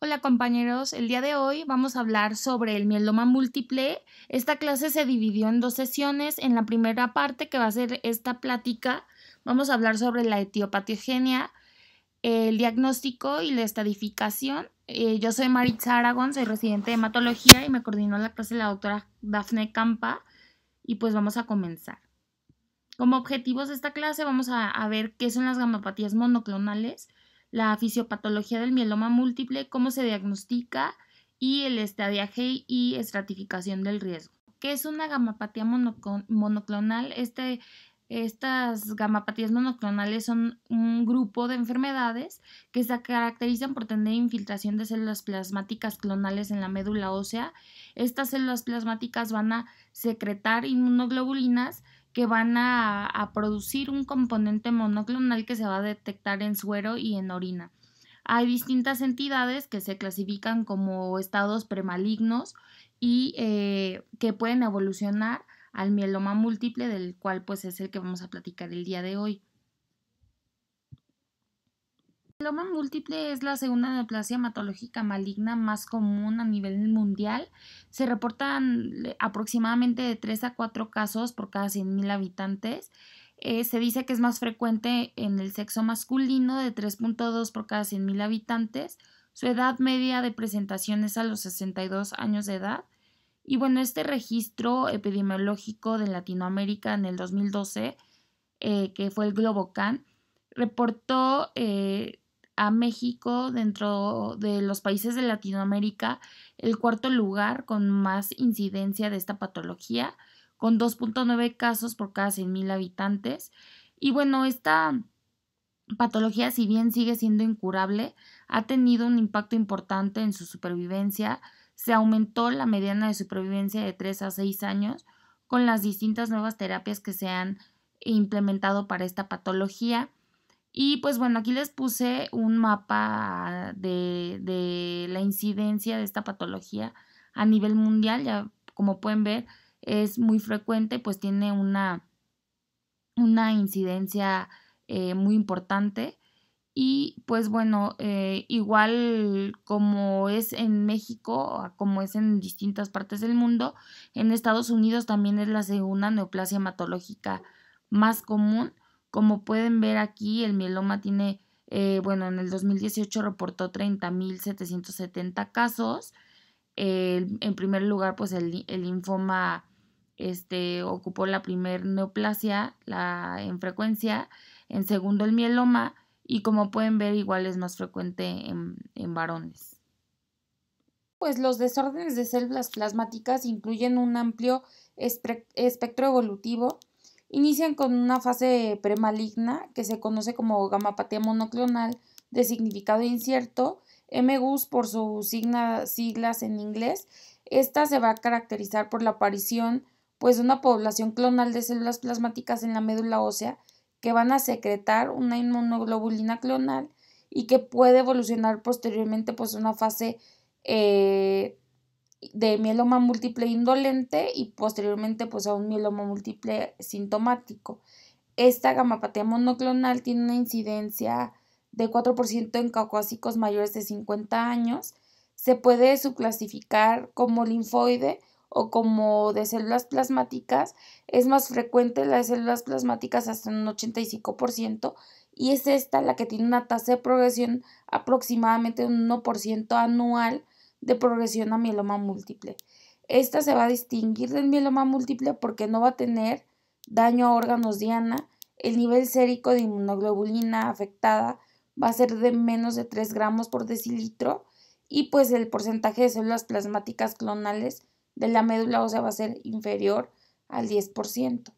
Hola compañeros, el día de hoy vamos a hablar sobre el mieloma múltiple. Esta clase se dividió en dos sesiones. En la primera parte, que va a ser esta plática, vamos a hablar sobre la etiopatogenia, el diagnóstico y la estadificación. Eh, yo soy Maritza Aragón, soy residente de hematología y me coordinó la clase la doctora Dafne Campa y pues vamos a comenzar. Como objetivos de esta clase vamos a, a ver qué son las gamopatías monoclonales, la fisiopatología del mieloma múltiple, cómo se diagnostica y el estadiaje y estratificación del riesgo. ¿Qué es una gamapatía monoclonal? Este, estas gamapatías monoclonales son un grupo de enfermedades que se caracterizan por tener infiltración de células plasmáticas clonales en la médula ósea. Estas células plasmáticas van a secretar inmunoglobulinas que van a, producir un componente monoclonal que se va a detectar en suero y en orina. Hay distintas entidades que se clasifican como estados premalignos y eh, que pueden evolucionar al mieloma múltiple, del cual pues es el que vamos a platicar el día de hoy loma múltiple es la segunda neoplasia hematológica maligna más común a nivel mundial. Se reportan eh, aproximadamente de 3 a 4 casos por cada 100.000 habitantes. Eh, se dice que es más frecuente en el sexo masculino, de 3.2 por cada 100.000 habitantes. Su edad media de presentación es a los 62 años de edad. Y bueno, este registro epidemiológico de Latinoamérica en el 2012, eh, que fue el Globocan, reportó a México dentro de los países de Latinoamérica el cuarto lugar con más incidencia de esta patología, con 2.9 casos por cada 100.000 habitantes. Y bueno, esta patología, si bien sigue siendo incurable, ha tenido un impacto importante en su supervivencia. Se aumentó la mediana de supervivencia de 3 a 6 años con las distintas nuevas terapias que se han implementado para esta patología. Y pues bueno, aquí les puse un mapa de, de la incidencia de esta patología a nivel mundial, ya como pueden ver es muy frecuente, pues tiene una, una incidencia eh, muy importante. Y pues bueno, eh, igual como es en México, como es en distintas partes del mundo, en Estados Unidos también es la segunda neoplasia hematológica más común como pueden ver aquí, el mieloma tiene, eh, bueno, en el 2018 reportó 30.770 casos. en primer lugar, pues el, linfoma este, ocupó la primer neoplasia la, en frecuencia, en segundo el mieloma y como pueden ver igual es más frecuente en, en varones. Pues los desórdenes de células plasmáticas incluyen un amplio espectro evolutivo inician con una fase premaligna que se conoce como gamapatía monoclonal de significado incierto, MGUS por sus siglas en inglés. Esta se va a caracterizar por la aparición pues, de una población clonal de células plasmáticas en la médula ósea que van a secretar una inmunoglobulina clonal y que puede evolucionar posteriormente pues, una fase eh, de mieloma múltiple indolente y posteriormente pues a un mieloma múltiple sintomático. Esta gamapatía monoclonal tiene una incidencia de 4% en caucásicos mayores de 50 años. Se puede subclasificar como linfoide o como de células plasmáticas. Es más frecuente la de células plasmáticas hasta un 85% y es esta la que tiene una tasa de progresión aproximadamente un 1% anual de progresión a mieloma múltiple. Esta se va a distinguir del mieloma múltiple porque no va a tener daño a órganos diana, el nivel sérico de inmunoglobulina afectada va a ser de menos de 3 gramos por decilitro y pues el porcentaje de células plasmáticas clonales de la médula ósea va a ser inferior al 10%.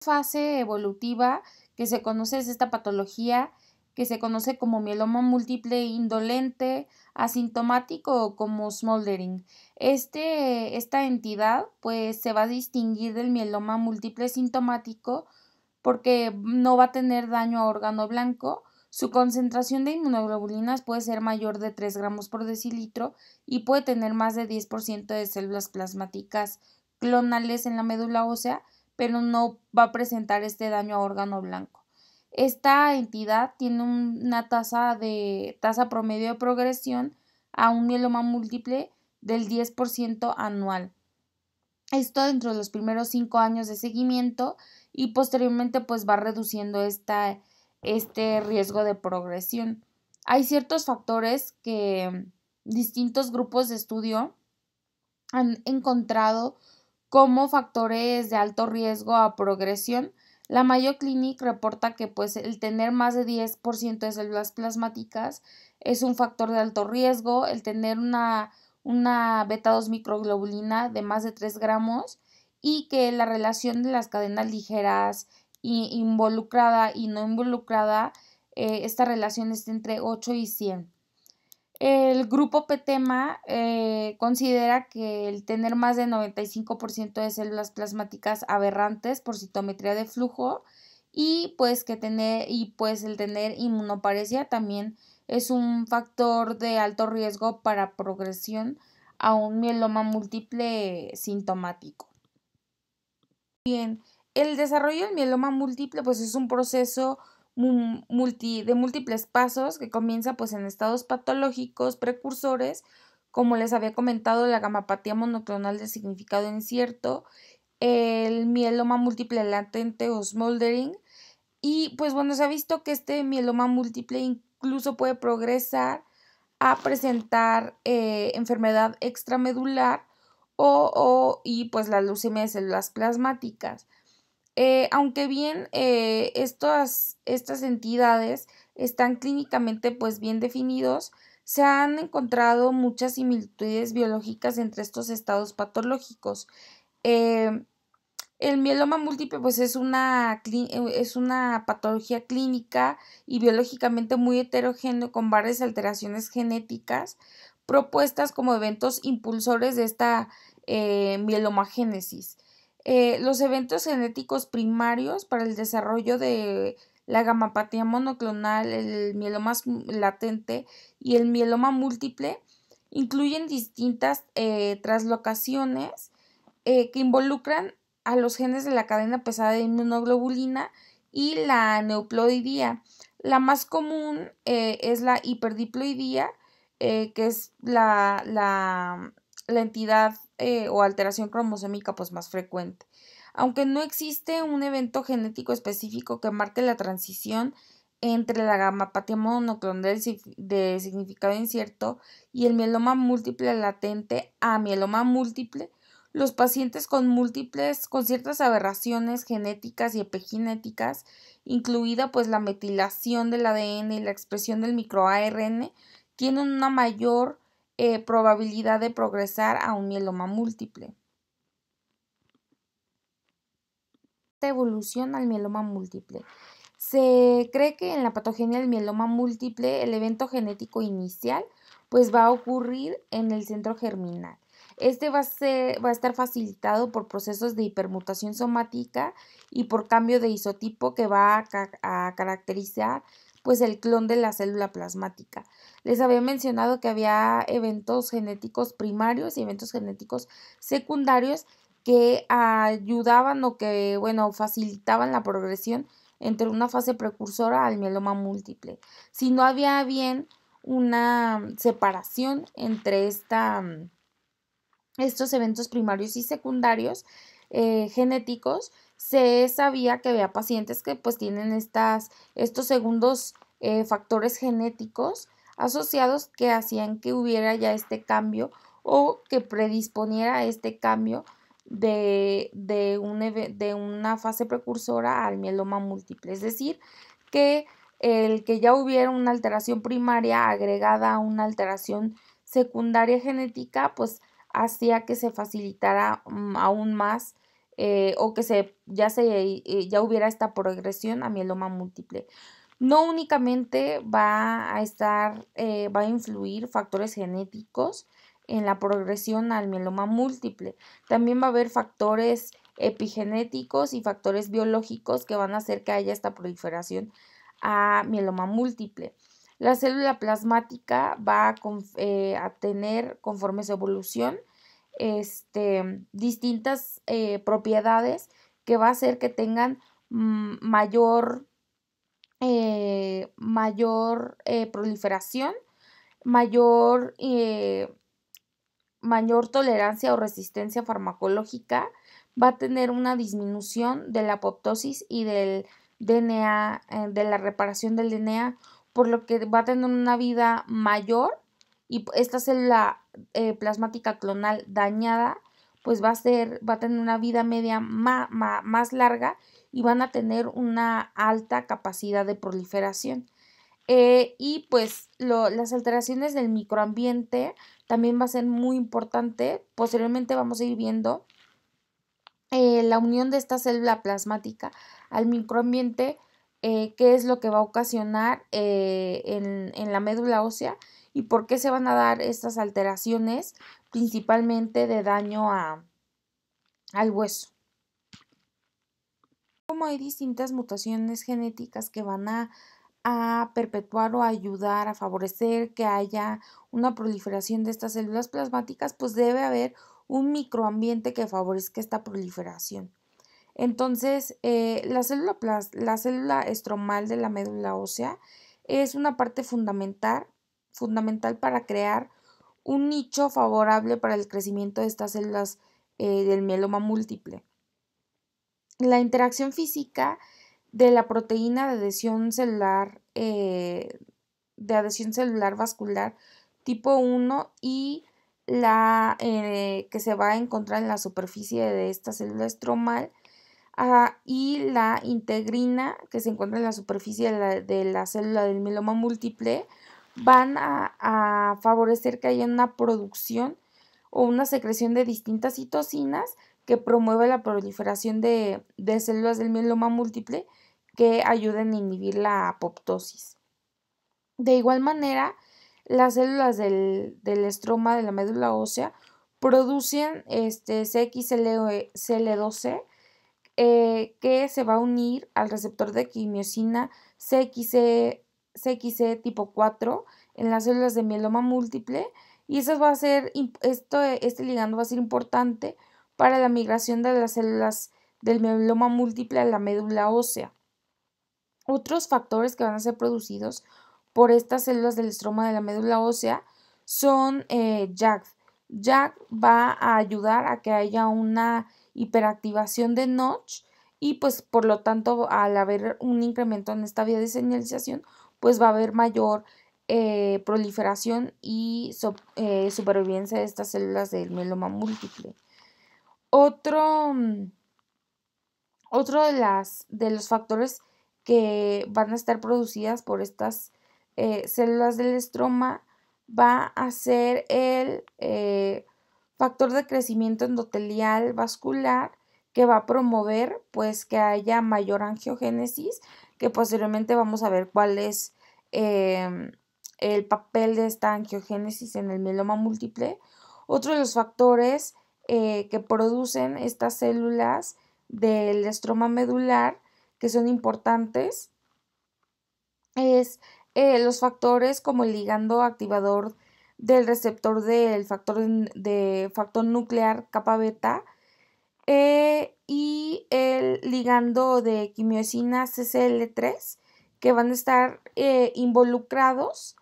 fase evolutiva que se conoce es esta patología que se conoce como mieloma múltiple indolente, asintomático o como smoldering. Este, esta entidad pues se va a distinguir del mieloma múltiple sintomático porque no va a tener daño a órgano blanco. Su concentración de inmunoglobulinas puede ser mayor de 3 gramos por decilitro y puede tener más de 10% de células plasmáticas clonales en la médula ósea, pero no va a presentar este daño a órgano blanco. Esta entidad tiene una tasa de tasa promedio de progresión a un mieloma múltiple del 10% anual. Esto dentro de los primeros cinco años de seguimiento y posteriormente pues va reduciendo este riesgo de progresión. Hay ciertos factores que distintos grupos de estudio han encontrado como factores de alto riesgo a progresión la Mayo Clinic reporta que pues, el tener más de 10% de células plasmáticas es un factor de alto riesgo, el tener una, una beta-2 microglobulina de más de 3 gramos y que la relación de las cadenas ligeras involucrada y no involucrada, eh, esta relación es entre 8 y 100. El grupo PTMA eh, considera que el tener más del 95% de células plasmáticas aberrantes por citometría de flujo y pues que tener y pues el tener inmunoparesia también es un factor de alto riesgo para progresión a un mieloma múltiple sintomático. Bien, el desarrollo del mieloma múltiple pues es un proceso de múltiples pasos que comienza pues en estados patológicos precursores, como les había comentado, la gamapatía monoclonal de significado incierto, el mieloma múltiple latente o smoldering, y pues bueno, se ha visto que este mieloma múltiple incluso puede progresar a presentar eh, enfermedad extramedular o, y pues la leucemia de células plasmáticas. Eh, aunque bien eh, estas, entidades están clínicamente pues, bien definidos, se han encontrado muchas similitudes biológicas entre estos estados patológicos. Eh, el mieloma múltiple pues es una, es una patología clínica y biológicamente muy heterogéneo con varias alteraciones genéticas propuestas como eventos impulsores de esta mielomagénesis. Eh, los eventos genéticos primarios para el desarrollo de la gamapatía monoclonal, el mieloma latente y el mieloma múltiple incluyen distintas eh, traslocaciones eh, que involucran a los genes de la cadena pesada de inmunoglobulina y la neuploidía. La más común es la hiperdiploidía, que es la, la, la entidad eh, o alteración cromosómica pues más frecuente. Aunque no existe un evento genético específico que marque la transición entre la gamapatía monoclonal de significado incierto y el mieloma múltiple latente a mieloma múltiple, los pacientes con múltiples, con ciertas aberraciones genéticas y epigenéticas, incluida pues la metilación del ADN y la expresión del microARN, tienen una mayor eh, probabilidad de progresar a un mieloma múltiple. Evolución al mieloma múltiple. Se cree que en la patogenia del mieloma múltiple el evento genético inicial pues va a ocurrir en el centro germinal. Este va a, va a, estar facilitado por procesos de hipermutación somática y por cambio de isotipo que va a caracterizar pues el clon de la célula plasmática. Les había mencionado que había eventos genéticos primarios y eventos genéticos secundarios que ayudaban o que, bueno, facilitaban la progresión entre una fase precursora al mieloma múltiple. Si no había bien una separación entre mm, estos eventos primarios y secundarios eh, genéticos, se sabía que había pacientes que pues tienen estas, estos segundos eh, factores genéticos asociados que hacían que hubiera ya este cambio o que predisponiera este cambio de, de, de una fase precursora al mieloma múltiple. Es decir, que el que ya hubiera una alteración primaria agregada a una alteración secundaria genética, pues hacía que se facilitara mm, aún más eh, o que se, ya, se, eh, ya hubiera esta progresión a mieloma múltiple. No únicamente va a estar, eh, va a influir factores genéticos en la progresión al mieloma múltiple. También va a haber factores epigenéticos y factores biológicos que van a hacer que haya esta proliferación a mieloma múltiple. La célula plasmática va a tener, conforme su evolución, este, distintas eh, propiedades que va a hacer que tengan mm, mayor, eh, mayor eh, proliferación, mayor, mayor tolerancia o resistencia farmacológica, va a tener una disminución de la apoptosis y del DNA, de la reparación del DNA, por lo que va a tener una vida mayor y esta célula eh, plasmática clonal dañada pues va a va a tener una vida media más larga y van a tener una alta capacidad de proliferación eh, y pues las alteraciones del microambiente también va a ser muy importante posteriormente vamos a ir viendo eh, la unión de esta célula plasmática al microambiente qué es lo que va a ocasionar en, en la médula ósea y por qué se van a dar estas alteraciones, principalmente de daño al hueso. Como hay distintas mutaciones genéticas que van a, perpetuar o ayudar a favorecer que haya una proliferación de estas células plasmáticas, pues debe haber un microambiente que favorezca esta proliferación. Entonces, eh, la, célula la célula estromal de la médula ósea es una parte fundamental fundamental para crear un nicho favorable para el crecimiento de estas células eh, del mieloma múltiple. La interacción física de la proteína de adhesión celular, eh, de adhesión celular vascular tipo 1 y la eh, que se va a encontrar en la superficie de esta célula estromal ah, y la integrina que se encuentra en la superficie de la, de la célula del mieloma múltiple van a, favorecer que haya una producción o una secreción de distintas citocinas que promueve la proliferación de, células del mieloma múltiple que ayuden a inhibir la apoptosis. De igual manera, las células del, estroma de la médula ósea producen este CXCL12 e, eh, que se va a unir al receptor de quimiosina cxl 12 e CXC tipo 4 en las células de mieloma múltiple y eso va a ser, esto, este ligando va a ser importante para la migración de las células del mieloma múltiple a la médula ósea. Otros factores que van a ser producidos por estas células del estroma de la médula ósea son Jag. Eh, Jag va a ayudar a que haya una hiperactivación de Notch y pues por lo tanto al haber un incremento en esta vía de señalización pues va a haber mayor eh, proliferación y eh, supervivencia de estas células del mieloma múltiple. Otro, mm, otro de, las, de los factores que van a estar producidas por estas eh, células del estroma va a ser el factor de crecimiento endotelial vascular que va a promover pues que haya mayor angiogénesis que posteriormente vamos a ver cuál es em, el papel de esta angiogénesis en el mieloma múltiple. Otro de los factores eh, que producen estas células del estroma medular que son importantes es eh, los factores como el ligando activador del receptor del factor de factor nuclear kappa beta eh, y el ligando de quimiosina CCL3 que van a estar eh, involucrados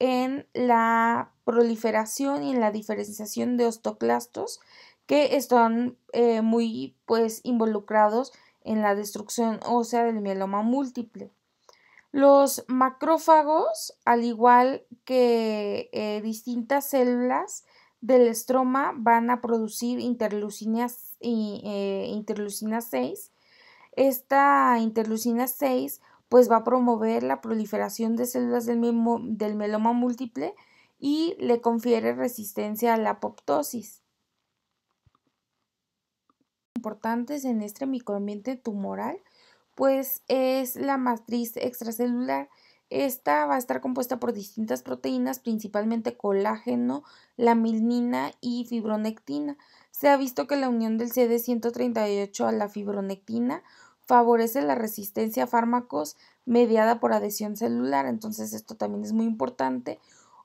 en la proliferación y en la diferenciación de osteoclastos que están eh, muy pues involucrados en la destrucción ósea del mieloma múltiple. Los macrófagos, al igual que eh, distintas células del estroma van a producir interleucinas, 6. Eh, Esta interlucina 6 pues va a promover la proliferación de células del, del meloma múltiple y le confiere resistencia a la apoptosis. Importantes en este microambiente tumoral pues es la matriz extracelular esta va a estar compuesta por distintas proteínas, principalmente colágeno, laminina y fibronectina. Se ha visto que la unión del CD138 a la fibronectina favorece la resistencia a fármacos mediada por adhesión celular, entonces esto también es muy importante.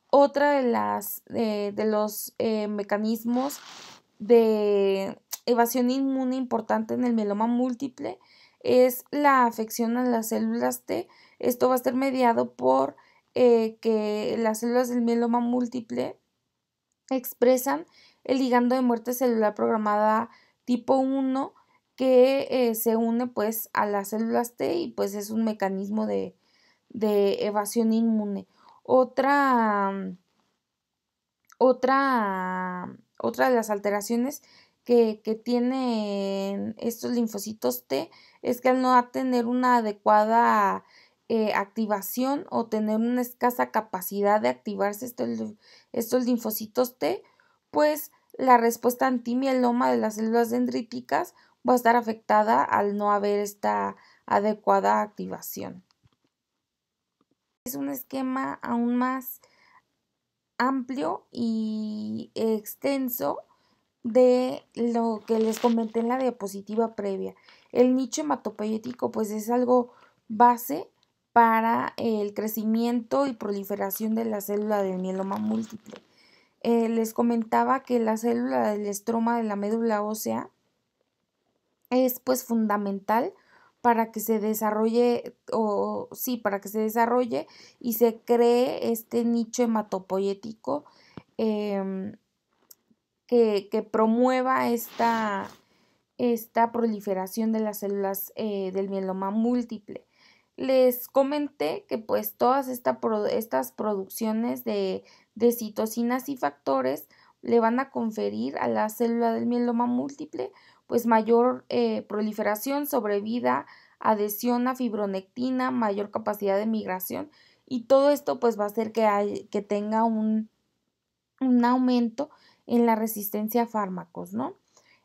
Otra de las eh, de los eh, mecanismos de evasión inmune importante en el mieloma múltiple es la afección a las células T esto va a ser mediado por eh, que las células del mieloma múltiple expresan el ligando de muerte celular programada tipo 1 que eh, se une pues a las células T y pues es un mecanismo de, de evasión inmune. Otra, mm, otra, otra de las alteraciones que, que, tienen estos linfocitos T es que al no tener una adecuada eh, activación o tener una escasa capacidad de activarse estos, linfocitos T, pues la respuesta antimieloma de las células dendríticas va a estar afectada al no haber esta adecuada activación. Es un esquema aún más amplio y extenso de lo que les comenté en la diapositiva previa. El nicho hematopoyético pues es algo base para el crecimiento y proliferación de la célula del mieloma múltiple. Eh, les comentaba que la célula del estroma de la médula ósea es pues fundamental para que se desarrolle o sí, para que se desarrolle y se cree este nicho hematopoyético em, que, promueva esta, esta proliferación de las células eh, del mieloma múltiple les comenté que pues todas estas producciones de, citocinas y factores le van a conferir a la célula del mieloma múltiple pues mayor eh, proliferación, sobrevida, adhesión a fibronectina, mayor capacidad de migración y todo esto pues va a hacer que, que tenga un, un, aumento en la resistencia a fármacos, ¿no?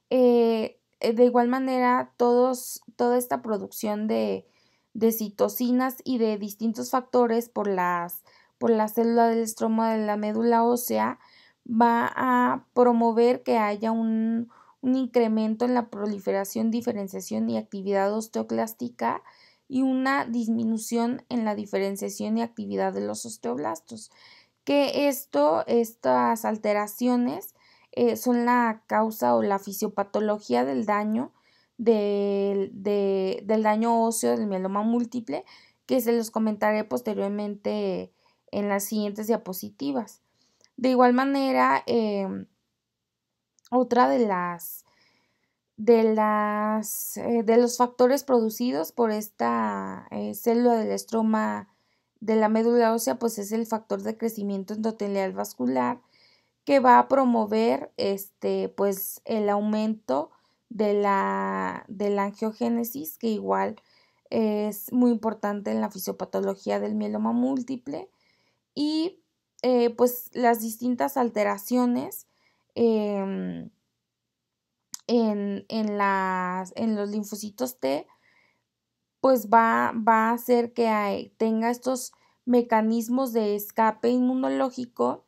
Eh, eh, de igual manera, todos, toda esta producción de, de citocinas y de distintos factores por, la célula del estroma de la médula ósea va a promover que haya un, incremento en la proliferación, diferenciación y actividad osteoclástica y una disminución en la diferenciación y actividad de los osteoblastos. Que esto, estas alteraciones eh, son la causa o la fisiopatología del daño del daño óseo del mieloma múltiple, que se los comentaré posteriormente en las siguientes diapositivas. De igual manera, em, otra de las de, las, eh, de los factores producidos por esta eh, célula del estroma de la médula ósea, pues es el factor de crecimiento endotelial vascular que va a promover este, pues, el aumento de la, angiogénesis, que igual es muy importante en la fisiopatología del mieloma múltiple, y eh, pues las distintas alteraciones em, en, las, los linfocitos T, pues va, a hacer que tenga estos mecanismos de escape inmunológico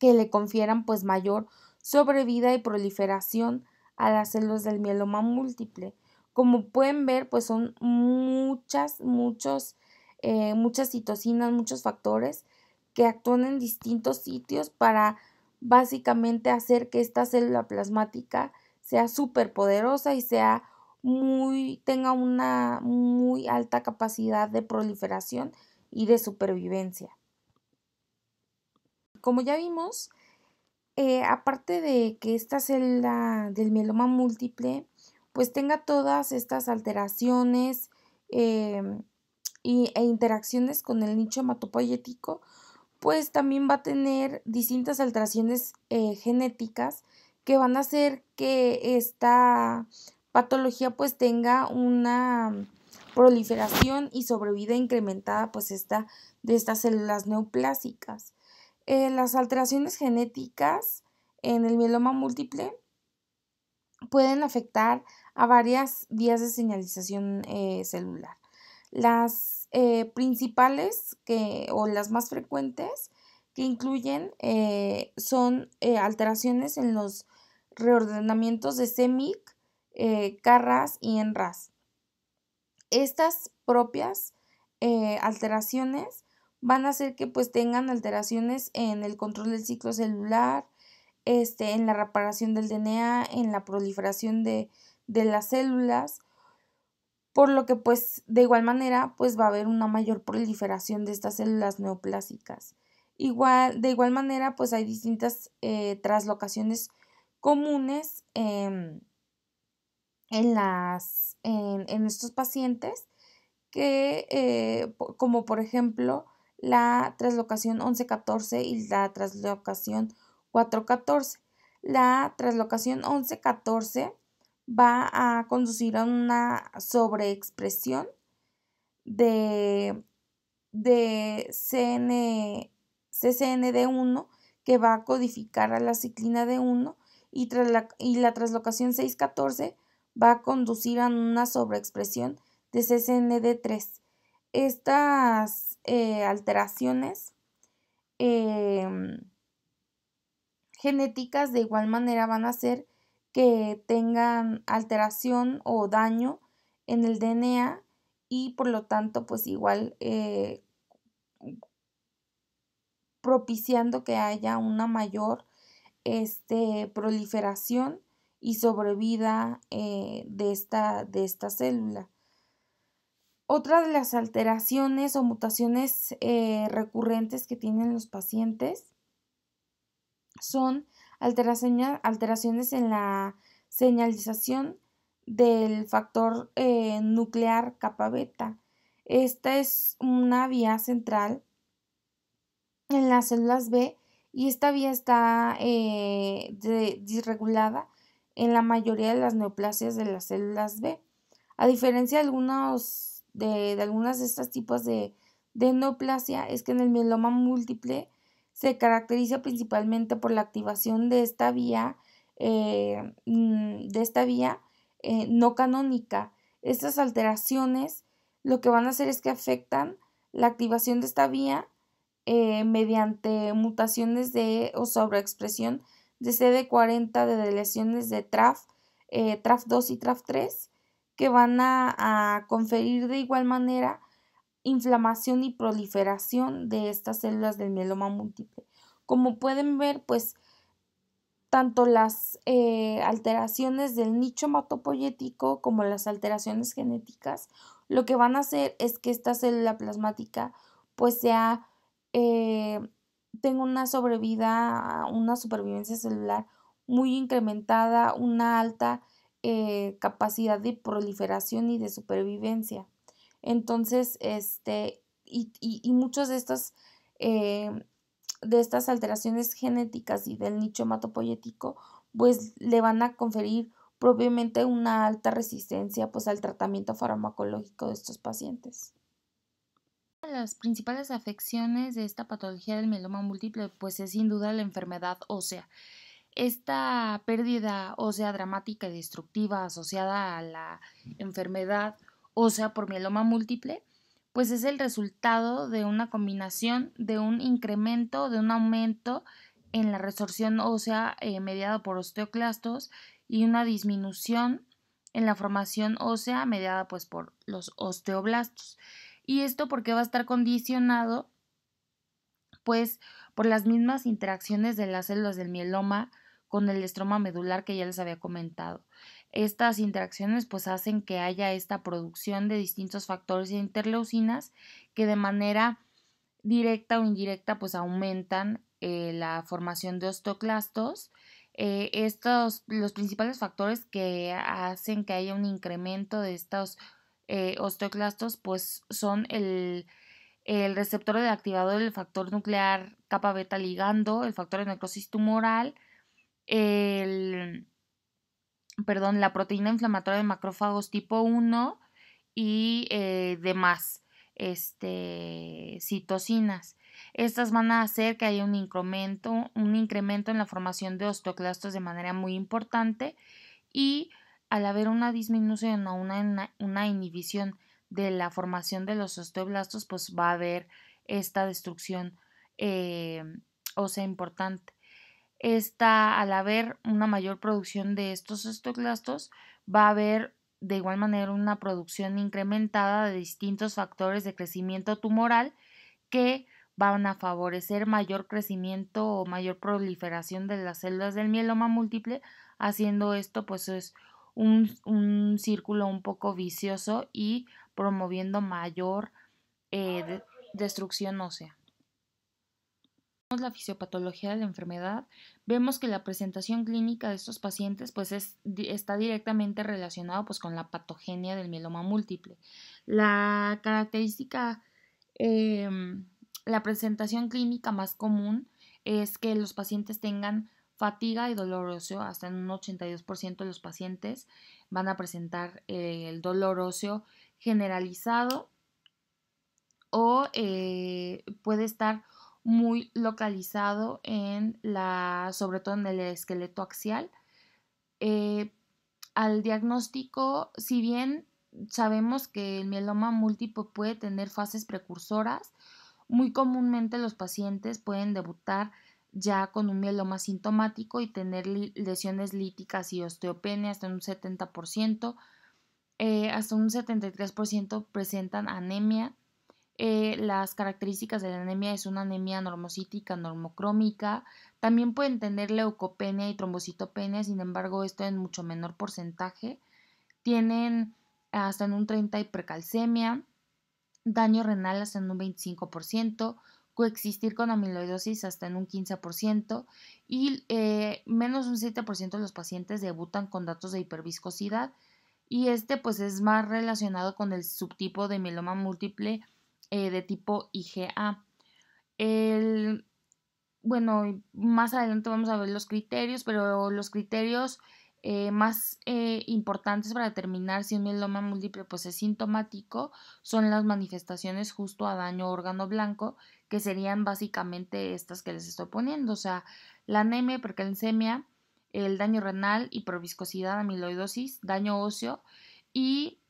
que le confieran pues mayor sobrevida y proliferación a las células del mieloma múltiple. Como pueden ver, pues son muchas, muchos, eh, muchas citocinas, muchos factores que actúan en distintos sitios para básicamente hacer que esta célula plasmática sea súper poderosa y sea muy, tenga una muy alta capacidad de proliferación y de supervivencia. Como ya vimos, eh, aparte de que esta célula del mieloma múltiple pues tenga todas estas alteraciones em, e interacciones con el nicho hematopoyético, pues también va a tener distintas alteraciones eh, genéticas que van a hacer que esta patología pues tenga una proliferación y sobrevida incrementada pues esta, de estas células neoplásicas. Eh, las alteraciones genéticas en el mieloma múltiple pueden afectar a varias vías de señalización eh, celular. Las eh, principales que, o las más frecuentes que incluyen son alteraciones en los reordenamientos de CEMIC, CARRAS y ENRAS. Estas propias alteraciones van a hacer que pues tengan alteraciones en el control del ciclo celular, este, en la reparación del DNA, en la proliferación de, las células, por lo que pues de igual manera pues va a haber una mayor proliferación de estas células neoplásicas. de igual manera pues hay distintas eh, traslocaciones comunes em, en, las, estos pacientes que eh, como por ejemplo la traslocación 1114 y la traslocación 414. La traslocación 1114 va a conducir a una sobreexpresión de, de CCND1 que va a codificar a la ciclina D1 y, la, traslocación 6 traslocación 614 va a conducir a una sobreexpresión de CCND3 estas eh, alteraciones em, genéticas de igual manera van a hacer que tengan alteración o daño en el DNA y por lo tanto pues igual eh, propiciando que haya una mayor este, proliferación y sobrevida eh, de, de esta célula. Otra de las alteraciones o mutaciones eh, recurrentes que tienen los pacientes son alteraciones en la señalización del factor eh, nuclear capa beta. Esta es una vía central en las células B y esta vía está eh, disregulada en la mayoría de las neoplasias de las células B. A diferencia de algunos de, algunas de estas tipos de, de es que en el mieloma múltiple se caracteriza principalmente por la activación de esta vía, eh, mm, de esta vía eh, no canónica. Estas alteraciones lo que van a hacer es que afectan la activación de esta vía eh, mediante mutaciones de o sobreexpresión de CD40 de lesiones de TRAF, TRAF2 y TRAF3 que van a, conferir de igual manera inflamación y proliferación de estas células del mieloma múltiple. Como pueden ver, pues tanto las eh, alteraciones del nicho hematopoyético como las alteraciones genéticas, lo que van a hacer es que esta célula plasmática pues sea, eh, tenga una sobrevida, una supervivencia celular muy incrementada, una alta eh, capacidad de proliferación y de supervivencia. Entonces, este, y, y, muchas de estas, eh, de estas alteraciones genéticas y del nicho hematopoyético, pues le van a conferir propiamente una alta resistencia pues, al tratamiento farmacológico de estos pacientes. Las principales afecciones de esta patología del mieloma múltiple pues es sin duda la enfermedad ósea esta pérdida ósea dramática y destructiva asociada a la enfermedad ósea por mieloma múltiple, pues es el resultado de una combinación de un incremento, de un aumento en la resorción ósea eh, mediada por osteoclastos y una disminución en la formación ósea mediada pues por los osteoblastos. Y esto porque va a estar condicionado pues por las mismas interacciones de las células del mieloma con el estroma medular que ya les había comentado. Estas interacciones pues hacen que haya esta producción de distintos factores de interleucinas que de manera directa o indirecta pues aumentan eh, la formación de osteoclastos. Eh, estos, los principales factores que hacen que haya un incremento de estos eh, osteoclastos pues son el, receptor de activador del factor nuclear capa beta ligando, el factor de necrosis tumoral, perdón, la proteína inflamatoria de macrófagos tipo 1 y eh, demás este, citocinas. Estas van a hacer que haya un incremento, un incremento en la formación de osteoclastos de manera muy importante y al haber una disminución o una, una inhibición de la formación de los osteoblastos, pues va a haber esta destrucción eh, ósea importante. Esta, al haber una mayor producción de estos estoclastos, va a haber de igual manera una producción incrementada de distintos factores de crecimiento tumoral que van a favorecer mayor crecimiento o mayor proliferación de las células del mieloma múltiple, haciendo esto pues es un, círculo un poco vicioso y promoviendo mayor eh, destrucción ósea la fisiopatología de la enfermedad, vemos que la presentación clínica de estos pacientes pues es, está directamente relacionado pues con la patogenia del mieloma múltiple. La característica, em, la presentación clínica más común es que los pacientes tengan fatiga y dolor óseo, hasta en un 82% de los pacientes van a presentar eh, el dolor óseo generalizado o eh, puede estar muy localizado en la, sobre todo en el esqueleto axial. Eh, al diagnóstico, si bien sabemos que el mieloma múltiple puede tener fases precursoras, muy comúnmente los pacientes pueden debutar ya con un mieloma sintomático y tener lesiones líticas y osteopenia hasta un 70%, eh, hasta un 73% presentan anemia, eh, las características de la anemia es una anemia normocítica, normocrómica. También pueden tener leucopenia y trombocitopenia, sin embargo, esto en mucho menor porcentaje. Tienen hasta en un 30% hipercalcemia, daño renal hasta en un 25%, coexistir con amiloidosis hasta en un 15% y eh, menos un 7% de los pacientes debutan con datos de hiperviscosidad y este pues es más relacionado con el subtipo de mieloma múltiple eh, de tipo IgA. bueno, más adelante vamos a ver los criterios, pero los criterios eh, más eh, importantes para determinar si un mieloma múltiple pues, es sintomático son las manifestaciones justo a daño órgano blanco, que serían básicamente estas que les estoy poniendo, o sea, la anemia, percalencemia, el daño renal, y proviscosidad, amiloidosis, daño óseo y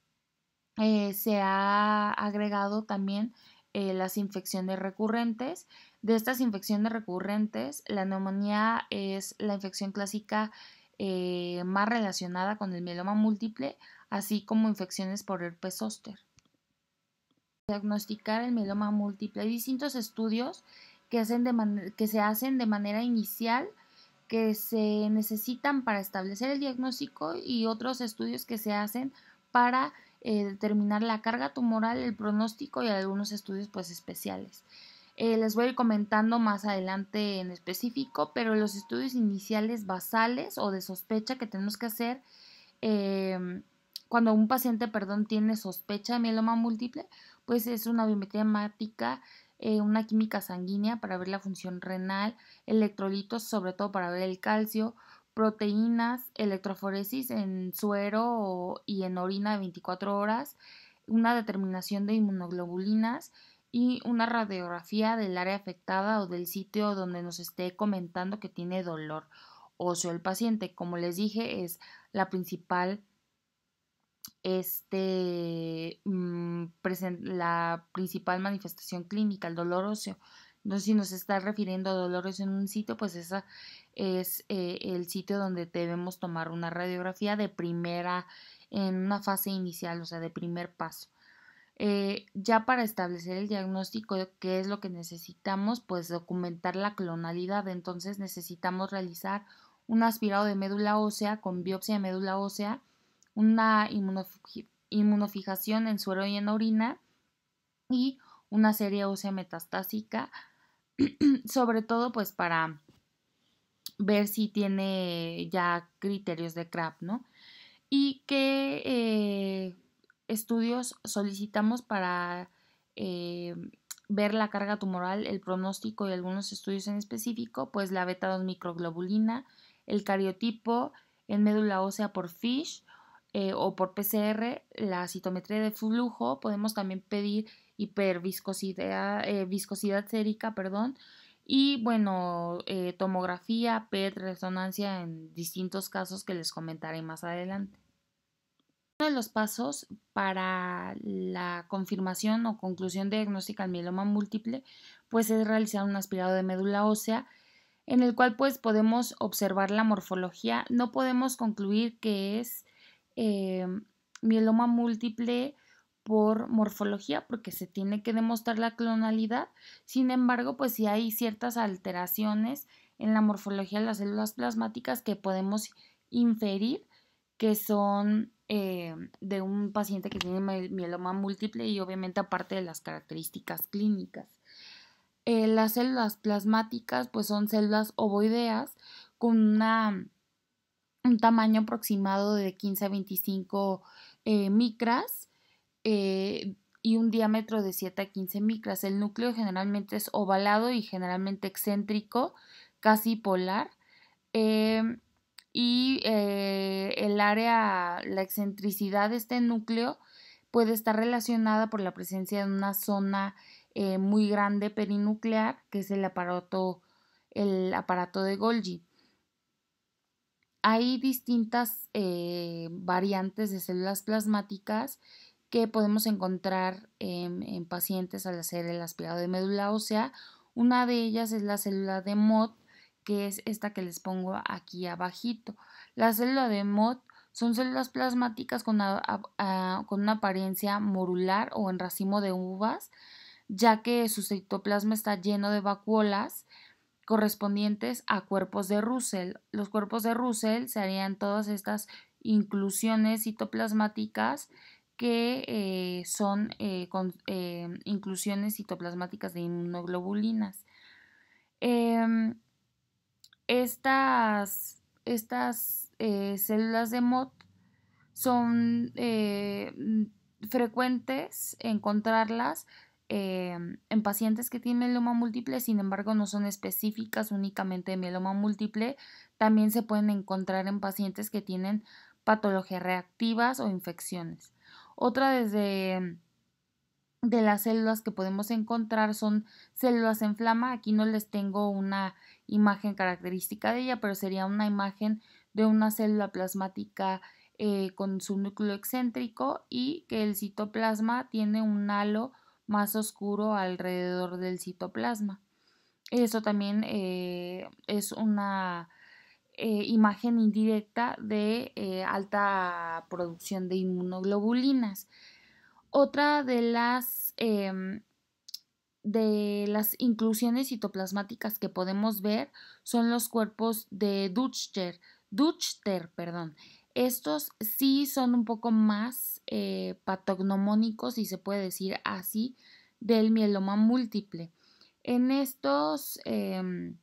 eh, se ha agregado también eh, las infecciones recurrentes. De estas infecciones recurrentes, la neumonía es la infección clásica eh, más relacionada con el mieloma múltiple, así como infecciones por herpes zóster. Diagnosticar el mieloma múltiple. Hay distintos estudios que, hacen de que se hacen de manera inicial que se necesitan para establecer el diagnóstico y otros estudios que se hacen para eh, determinar la carga tumoral, el pronóstico y algunos estudios pues especiales. Eh, les voy a ir comentando más adelante en específico, pero los estudios iniciales basales o de sospecha que tenemos que hacer em, cuando un paciente, perdón, tiene sospecha de mieloma múltiple, pues es una biometría hemática, eh, una química sanguínea para ver la función renal, electrolitos sobre todo para ver el calcio, proteínas, electroforesis en suero y en orina de 24 horas, una determinación de inmunoglobulinas y una radiografía del área afectada o del sitio donde nos esté comentando que tiene dolor óseo el paciente. Como les dije, es la principal este, mm, la principal manifestación clínica, el dolor óseo. Entonces, si nos está refiriendo a dolores en un sitio, pues ese es eh, el sitio donde debemos tomar una radiografía de primera, en una fase inicial, o sea, de primer paso. Eh, ya para establecer el diagnóstico, ¿qué es lo que necesitamos? Pues documentar la clonalidad. Entonces necesitamos realizar un aspirado de médula ósea con biopsia de médula ósea, una inmunofijación en suero y en orina y una serie ósea metastásica sobre todo pues para ver si tiene ya criterios de CRAP, ¿no? Y qué eh, estudios solicitamos para eh, ver la carga tumoral, el pronóstico y algunos estudios en específico, pues la beta 2 microglobulina, el cariotipo en médula ósea por FISH eh, o por PCR, la citometría de flujo, podemos también pedir hiperviscosidad eh, viscosidad sérica, perdón, y bueno, eh, tomografía, PET, resonancia en distintos casos que les comentaré más adelante. Uno de los pasos para la confirmación o conclusión diagnóstica del mieloma múltiple pues es realizar un aspirado de médula ósea en el cual pues podemos observar la morfología. No podemos concluir que es eh, mieloma múltiple por morfología porque se tiene que demostrar la clonalidad. Sin embargo, pues sí hay ciertas alteraciones en la morfología de las células plasmáticas que podemos inferir que son eh, de un paciente que tiene mieloma múltiple y obviamente aparte de las características clínicas. Eh, las células plasmáticas pues son células ovoideas con una, un tamaño aproximado de 15 a 25 eh, micras eh, y un diámetro de 7 a 15 micras. El núcleo generalmente es ovalado y generalmente excéntrico, casi polar. Em, y eh, el área, la excentricidad de este núcleo puede estar relacionada por la presencia de una zona eh, muy grande perinuclear, que es el aparato, el aparato de Golgi. Hay distintas variantes de células plasmáticas que podemos encontrar en, pacientes al hacer el aspirado de médula ósea. Una de ellas es la célula de MOD, que es esta que les pongo aquí abajito. La célula de MOD son células plasmáticas con, con una apariencia morular o en racimo de uvas, ya que su citoplasma está lleno de vacuolas correspondientes a cuerpos de Russell. Los cuerpos de Russell serían todas estas inclusiones citoplasmáticas que eh, son eh, eh, inclusiones citoplasmáticas de inmunoglobulinas. Em, estas, estas células de MOT son frecuentes encontrarlas em, en pacientes que tienen mieloma múltiple, sin embargo no son específicas únicamente de mieloma múltiple, también se pueden encontrar en pacientes que tienen patologías reactivas o infecciones. Otra desde de las células que podemos encontrar son células en flama. Aquí no les tengo una imagen característica de ella, pero sería una imagen de una célula plasmática eh, con su núcleo excéntrico y que el citoplasma tiene un halo más oscuro alrededor del citoplasma. Eso también eh, es una eh, imagen indirecta de eh, alta producción de inmunoglobulinas. Otra de las, em, de las inclusiones citoplasmáticas que podemos ver son los cuerpos de Dutcher, Dutcher, perdón. Estos sí son un poco más eh, patognomónicos, si se puede decir así, del mieloma múltiple. En estos em,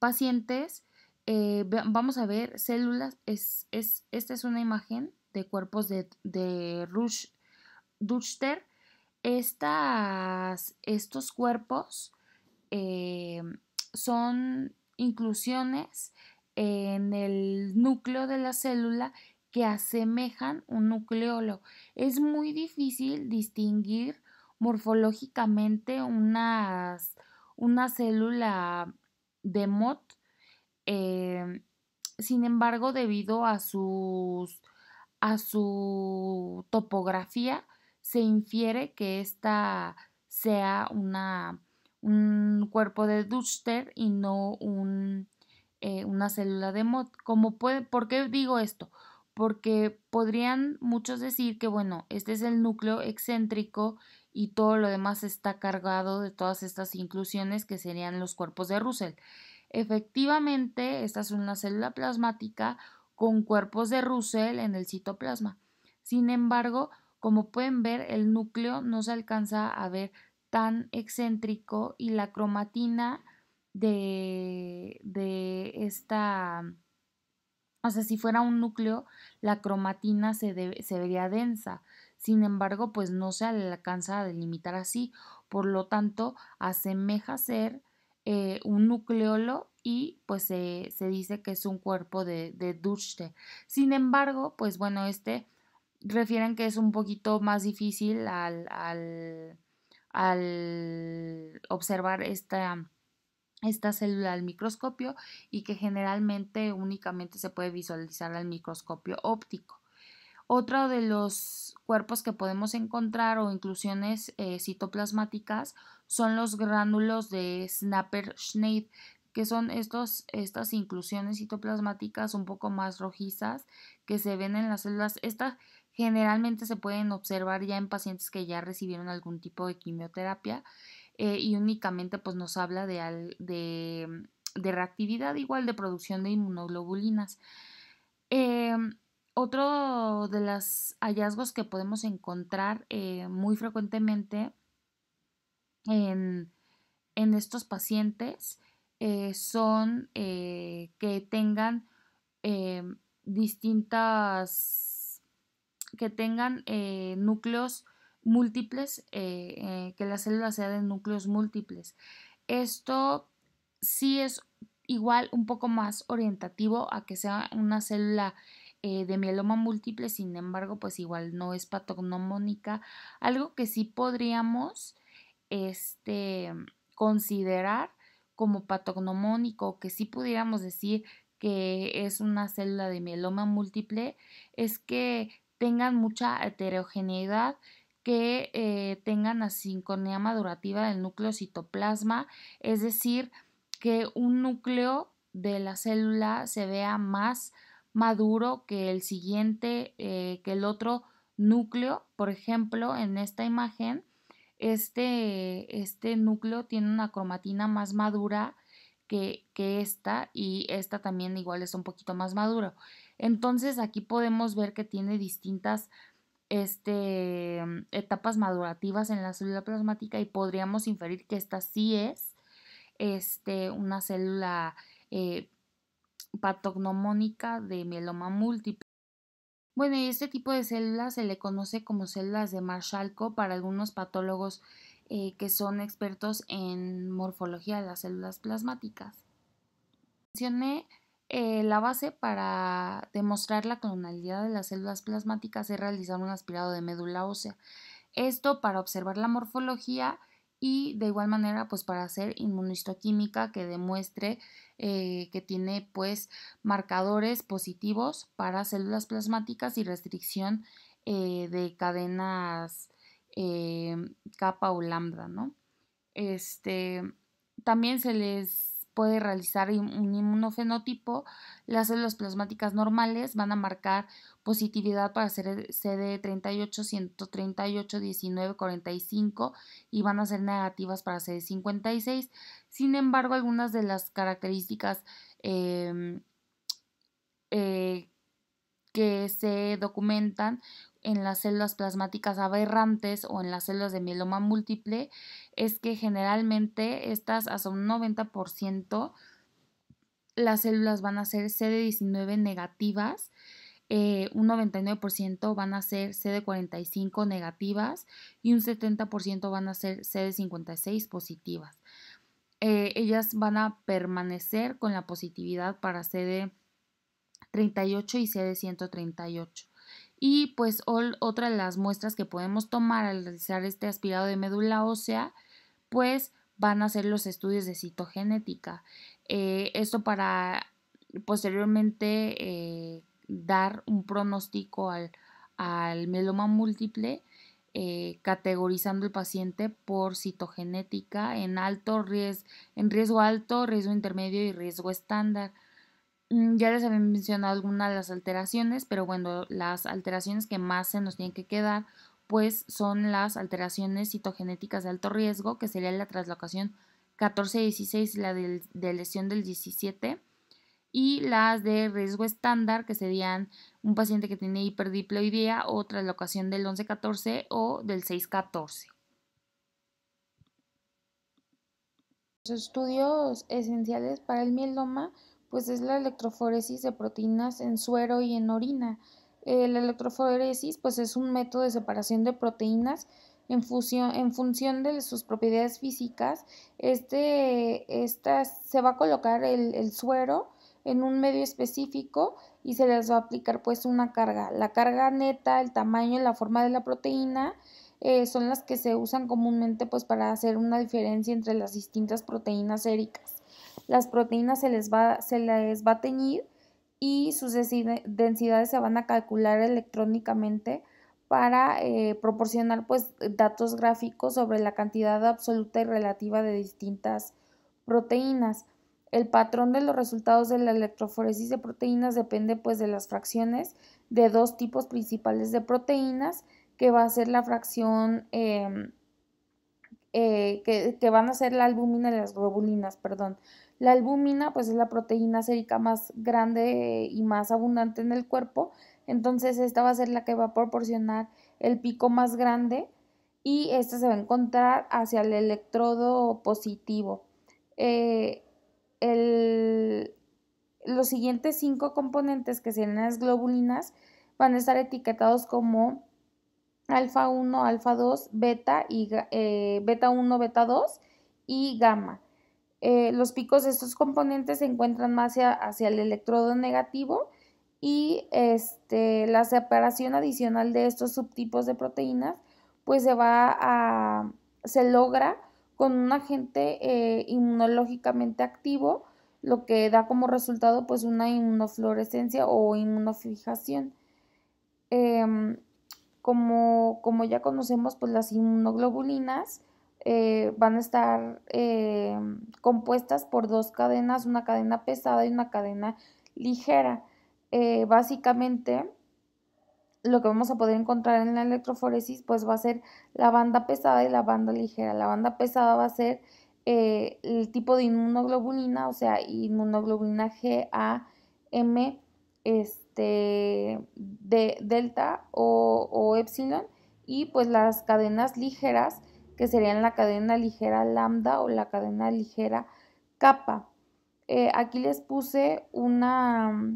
pacientes, eh, vamos a ver células. Es, esta es una imagen de cuerpos de, de Rush, Duchter. Estas, estos cuerpos eh, son inclusiones en el núcleo de la célula que asemejan un nucleolo. Es muy difícil distinguir morfológicamente una célula de MOT Em, sin embargo, debido a, a su topografía, se infiere que esta sea una, un cuerpo de Duster y no un, eh, una célula de Mott. Como ¿Por qué digo esto? Porque podrían muchos decir que, bueno, este es el núcleo excéntrico y todo lo demás está cargado de todas estas inclusiones que serían los cuerpos de Russell. Efectivamente, esta es una célula plasmática con cuerpos de Russell en el citoplasma. Sin embargo, como pueden ver, el núcleo no se alcanza a ver tan excéntrico y la cromatina de, esta, mm, o sea, si fuera un núcleo, la cromatina se, vería densa. Sin embargo, pues no se alcanza a delimitar así, por lo tanto, asemeja ser eh, un nucleolo y pues se dice que es un cuerpo de, de Sin embargo, pues bueno, este refieren que es un poquito más difícil al, observar esta, esta célula al microscopio y que generalmente únicamente se puede visualizar al microscopio óptico. Otro de los cuerpos que podemos encontrar o inclusiones eh, citoplasmáticas son los gránulos de Snapper-Schneid, que son estos, estas inclusiones citoplasmáticas un poco más rojizas que se ven en las células. Estas generalmente se pueden observar ya en pacientes que ya recibieron algún tipo de quimioterapia eh, y únicamente pues nos habla de, de, reactividad igual de producción de inmunoglobulinas. Em, otro de los hallazgos que podemos encontrar eh, muy frecuentemente en, en estos pacientes eh, son eh, que tengan distintas, que tengan núcleos múltiples, que la célula sea de núcleos múltiples. Esto sí es igual un poco más orientativo a que sea una célula eh, de mieloma múltiple, sin embargo, pues igual no es patognomónica. Algo que sí podríamos este, considerar como patognomónico, que sí pudiéramos decir que es una célula de mieloma múltiple, es que tengan mucha heterogeneidad, que eh, tengan asincronía madurativa del núcleo citoplasma, es decir, que un núcleo de la célula se vea más maduro que el siguiente, eh, que el otro núcleo. Por ejemplo, en esta imagen, este, este núcleo tiene una cromatina más madura que, que esta y esta también igual es un poquito más maduro. Entonces aquí podemos ver que tiene distintas este, etapas madurativas en la célula plasmática y podríamos inferir que esta sí es este, una célula eh, patognomónica de mieloma múltiple. Bueno, este tipo de células se le conoce como células de Marshallco para algunos patólogos eh, que son expertos en morfología de las células plasmáticas. Mencioné eh, la base para demostrar la clonalidad de las células plasmáticas es realizar un aspirado de médula ósea. Esto para observar la morfología y de igual manera pues para hacer inmunistoquímica que demuestre eh, que tiene pues marcadores positivos para células plasmáticas y restricción eh, de cadenas eh, o lambda, ¿no? Este, también se les puede realizar un inmunofenotipo, las células plasmáticas normales van a marcar positividad para CD38, 138, 19, 45 y van a ser negativas para CD56. Sin embargo, algunas de las características em, eh, que se documentan en las células plasmáticas aberrantes o en las células de mieloma múltiple es que generalmente estas hasta un 90% las células van a ser CD19 negativas, eh, un 99% van a ser CD45 negativas y un 70% van a ser CD56 positivas. Eh, ellas van a permanecer con la positividad para CD38 y CD138. Y pues otra de las muestras que podemos tomar al realizar este aspirado de médula ósea, pues van a ser los estudios de citogenética. Eh, esto para posteriormente eh, dar un pronóstico al, meloma múltiple, eh, categorizando el paciente por citogenética en, alto en riesgo alto, riesgo intermedio y riesgo estándar. Mm, ya les había mencionado algunas de las alteraciones, pero bueno, las alteraciones que más se nos tienen que quedar, pues son las alteraciones citogenéticas de alto riesgo, que sería la traslocación 14-16 y la de, lesión del 17, y las de riesgo estándar, que serían un paciente que tiene hiperdiploidea o traslocación del 11-14 o del 6-14. Los estudios esenciales para el mieloma pues es la electroforesis de proteínas en suero y en orina. Eh, la electroforesis pues es un método de separación de proteínas en, en función de sus propiedades físicas. Este, se va a colocar el, suero en un medio específico y se les va a aplicar pues una carga. La carga neta, el tamaño y la forma de la proteína eh, son las que se usan comúnmente pues para hacer una diferencia entre las distintas proteínas séricas las proteínas se les va, se va a teñir y sus densidades se van a calcular electrónicamente para eh, proporcionar pues, datos gráficos sobre la cantidad absoluta y relativa de distintas proteínas. El patrón de los resultados de la electroforesis de proteínas depende pues, de las fracciones de dos tipos principales de proteínas, que va a ser la fracción em, eh, que, van a ser la albúmina y las globulinas, perdón. La albúmina pues es la proteína sérica más grande y más abundante en el cuerpo, entonces esta va a ser la que va a proporcionar el pico más grande y esta se va a encontrar hacia el electrodo positivo. Eh, los siguientes cinco componentes que serían las globulinas van a estar etiquetados como alfa 1, alfa 2, beta, y, eh, beta 1, beta 2 y gamma. Eh, los picos de estos componentes se encuentran más hacia, el electrodo negativo y este, la separación adicional de estos subtipos de proteínas pues se va a, se logra con un agente eh, inmunológicamente activo, lo que da como resultado pues una inmunofluorescencia o inmunofijación. Em, como, ya conocemos, pues las inmunoglobulinas eh, van a estar eh, compuestas por dos cadenas, una cadena pesada y una cadena ligera. Eh, básicamente, lo que vamos a poder encontrar en la electroforesis, pues va a ser la banda pesada y la banda ligera. La banda pesada va a ser el tipo de inmunoglobulina, o sea, inmunoglobulina G, A, M, este, de delta o, epsilon y pues las cadenas ligeras que serían la cadena ligera lambda o la cadena ligera kappa. Eh, aquí les puse una,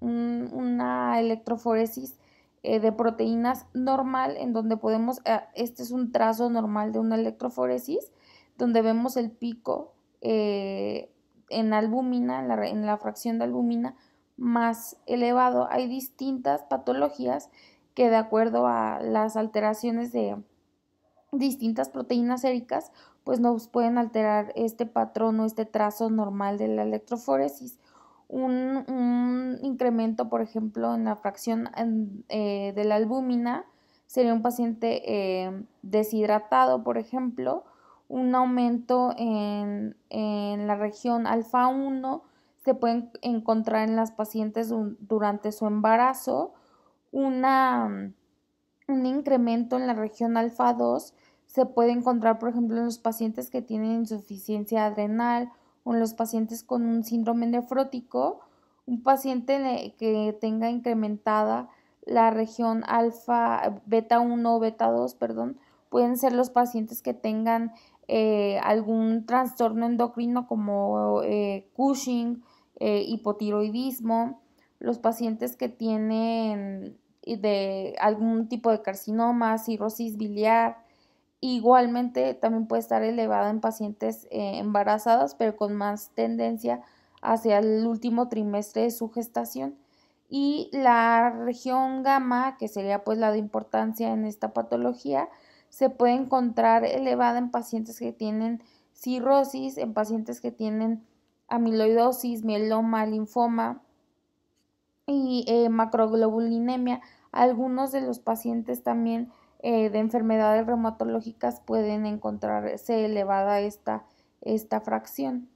una electroforesis eh, de proteínas normal en donde podemos, eh, este es un trazo normal de una electroforesis donde vemos el pico en albúmina, en la, en la fracción de albúmina más elevado. Hay distintas patologías que de acuerdo a las alteraciones de distintas proteínas séricas, pues nos pueden alterar este patrón o este trazo normal de la electroforesis. Un, incremento, por ejemplo, en la fracción eh, de la albúmina sería un paciente eh, deshidratado, por ejemplo, un aumento en, en la región alfa 1 se pueden encontrar en las pacientes durante su embarazo una, un incremento en la región alfa 2 se puede encontrar, por ejemplo, en los pacientes que tienen insuficiencia adrenal o en los pacientes con un síndrome nefrótico, un paciente que tenga incrementada la región alfa, beta 1 o beta 2, perdón, pueden ser los pacientes que tengan eh, algún trastorno endocrino como eh, Cushing eh, hipotiroidismo, los pacientes que tienen eh, de algún tipo de carcinoma, cirrosis biliar. Igualmente también puede estar elevada en pacientes eh, embarazadas, pero con más tendencia hacia el último trimestre de su gestación. Y la región gamma, que sería pues la de importancia en esta patología, se puede encontrar elevada en pacientes que tienen cirrosis, en pacientes que tienen amiloidosis, mieloma, linfoma y eh, macroglobulinemia. Algunos de los pacientes también eh, de enfermedades reumatológicas pueden encontrarse elevada esta, esta fracción.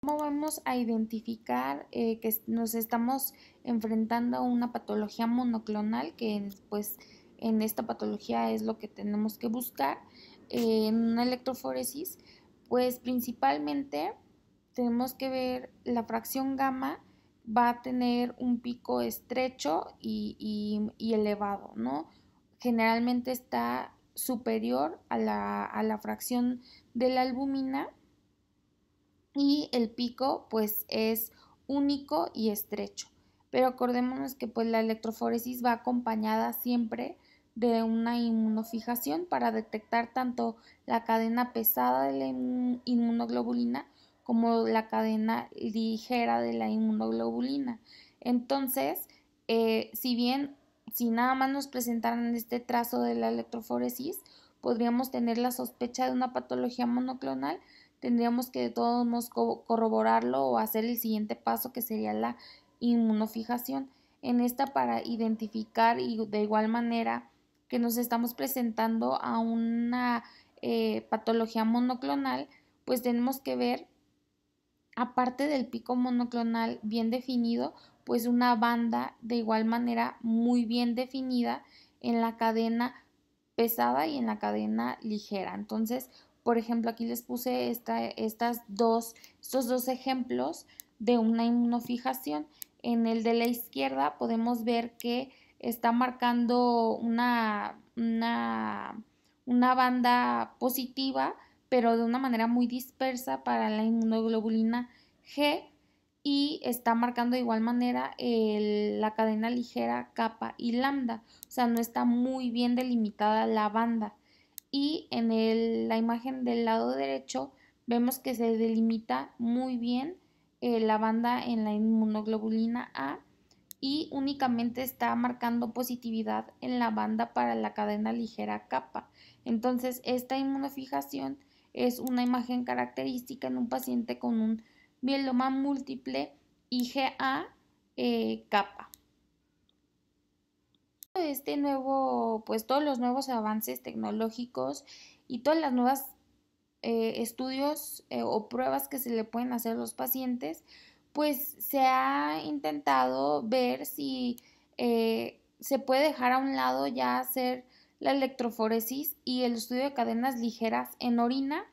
¿Cómo vamos a identificar eh, que nos estamos enfrentando a una patología monoclonal? Que pues en esta patología es lo que tenemos que buscar en una electroforesis, pues principalmente tenemos que ver la fracción gamma va a tener un pico estrecho y, elevado, ¿no? Generalmente está superior a la, fracción de la albúmina y el pico pues es único y estrecho. Pero acordémonos que pues la electroforesis va acompañada siempre de una inmunofijación para detectar tanto la cadena pesada de la inmunoglobulina como la cadena ligera de la inmunoglobulina. Entonces, eh, si bien si nada más nos presentaran este trazo de la electroforesis, podríamos tener la sospecha de una patología monoclonal, tendríamos que de todos modos corroborarlo o hacer el siguiente paso que sería la inmunofijación. En esta para identificar y de igual manera que nos estamos presentando a una eh, patología monoclonal, pues tenemos que ver, aparte del pico monoclonal bien definido, pues una banda de igual manera muy bien definida en la cadena pesada y en la cadena ligera. Entonces, por ejemplo, aquí les puse estas dos, estos dos ejemplos de una inmunofijación. En el de la izquierda podemos ver que está marcando una, una, banda positiva, pero de una manera muy dispersa para la inmunoglobulina G y está marcando de igual manera la cadena ligera capa y lambda, o sea, no está muy bien delimitada la banda. Y en la imagen del lado derecho vemos que se delimita muy bien eh, la banda en la inmunoglobulina A y únicamente está marcando positividad en la banda para la cadena ligera capa. Entonces, esta inmunofijación es una imagen característica en un paciente con un mieloma múltiple IgA eh, capa. Este nuevo, pues todos los nuevos avances tecnológicos y todas las nuevas eh, estudios eh, o pruebas que se le pueden hacer a los pacientes, pues se ha intentado ver si eh, se puede dejar a un lado ya hacer la electroforesis y el estudio de cadenas ligeras en orina.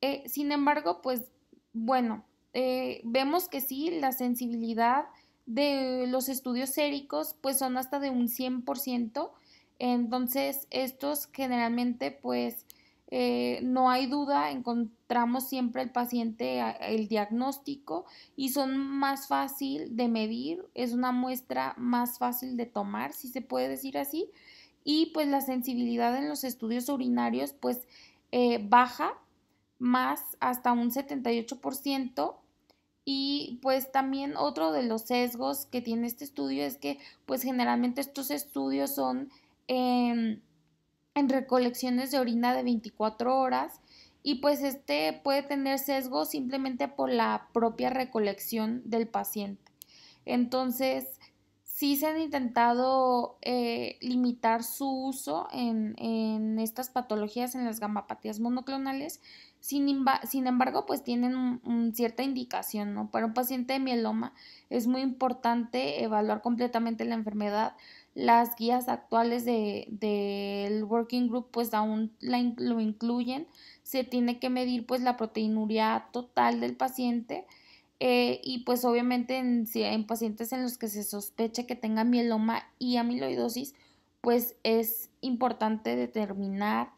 Eh, sin embargo, pues bueno, eh, vemos que sí, la sensibilidad de los estudios séricos pues son hasta de un 100%, entonces estos generalmente pues eh, no hay duda, encontramos siempre el paciente el diagnóstico y son más fácil de medir, es una muestra más fácil de tomar, si se puede decir así, y pues la sensibilidad en los estudios urinarios pues eh, baja más hasta un 78% y pues también otro de los sesgos que tiene este estudio es que pues generalmente estos estudios son... Em, en recolecciones de orina de 24 horas y pues este puede tener sesgo simplemente por la propia recolección del paciente. Entonces, sí se han intentado eh, limitar su uso en, estas patologías, en las gammapatías monoclonales, sin, sin embargo, pues tienen cierta indicación, ¿no? Para un paciente de mieloma es muy importante evaluar completamente la enfermedad, las guías actuales del de, working group pues aún lo incluyen, se tiene que medir pues la proteinuria total del paciente eh, y pues obviamente en, pacientes en los que se sospecha que tengan mieloma y amiloidosis pues es importante determinar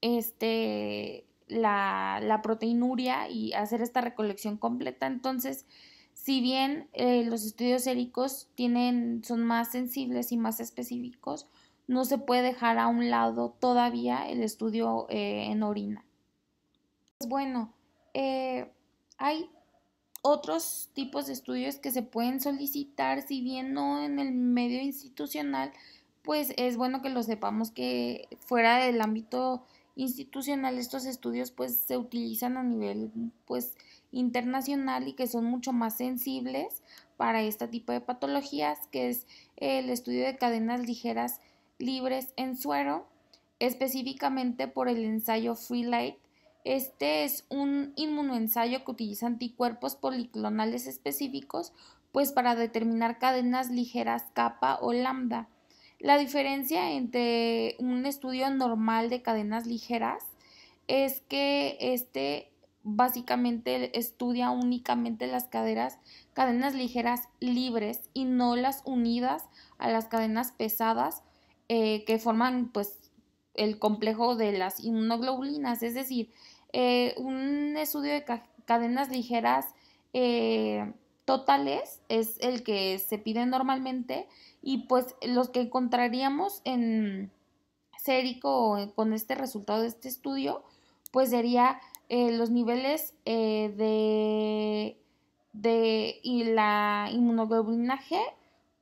este la, la proteinuria y hacer esta recolección completa entonces si bien eh, los estudios séricos tienen, son más sensibles y más específicos, no se puede dejar a un lado todavía el estudio eh, en orina. Bueno, eh, hay otros tipos de estudios que se pueden solicitar, si bien no en el medio institucional, pues es bueno que lo sepamos que fuera del ámbito institucional estos estudios pues se utilizan a nivel pues internacional y que son mucho más sensibles para este tipo de patologías, que es el estudio de cadenas ligeras libres en suero, específicamente por el ensayo Free Light. Este es un inmunoensayo que utiliza anticuerpos policlonales específicos pues para determinar cadenas ligeras kappa o lambda. La diferencia entre un estudio normal de cadenas ligeras es que este básicamente estudia únicamente las cadenas ligeras libres y no las unidas a las cadenas pesadas eh, que forman pues el complejo de las inmunoglobulinas, es decir, eh, un estudio de cadenas ligeras eh, totales es el que se pide normalmente y pues los que encontraríamos en sérico con este resultado de este estudio pues sería eh, los niveles eh, de, y la inmunoglobulina G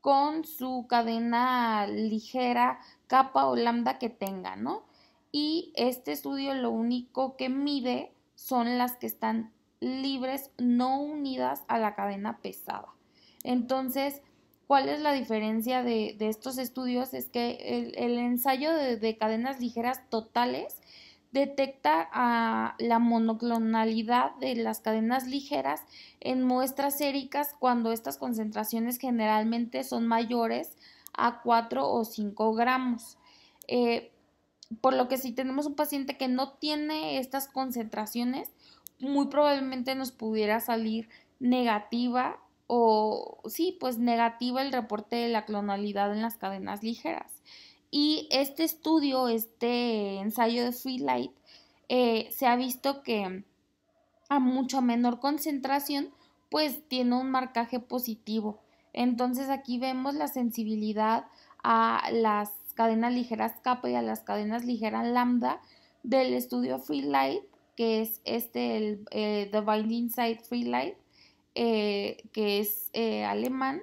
con su cadena ligera, capa o lambda que tenga, ¿no? Y este estudio lo único que mide son las que están libres, no unidas a la cadena pesada. Entonces, ¿cuál es la diferencia de, estos estudios? Es que el, ensayo de cadenas ligeras totales detecta la monoclonalidad de las cadenas ligeras en muestras séricas cuando estas concentraciones generalmente son mayores a 4 o 5 gramos. Eh, por lo que si tenemos un paciente que no tiene estas concentraciones, muy probablemente nos pudiera salir negativa o sí, pues negativa el reporte de la clonalidad en las cadenas ligeras. Y este estudio, este ensayo de Free Light, eh, se ha visto que a mucha menor concentración, pues tiene un marcaje positivo. Entonces aquí vemos la sensibilidad a las cadenas ligeras kappa y a las cadenas ligeras lambda del estudio Free Light, que es este, el, eh, The Binding Side Free Light, eh, que es alemán,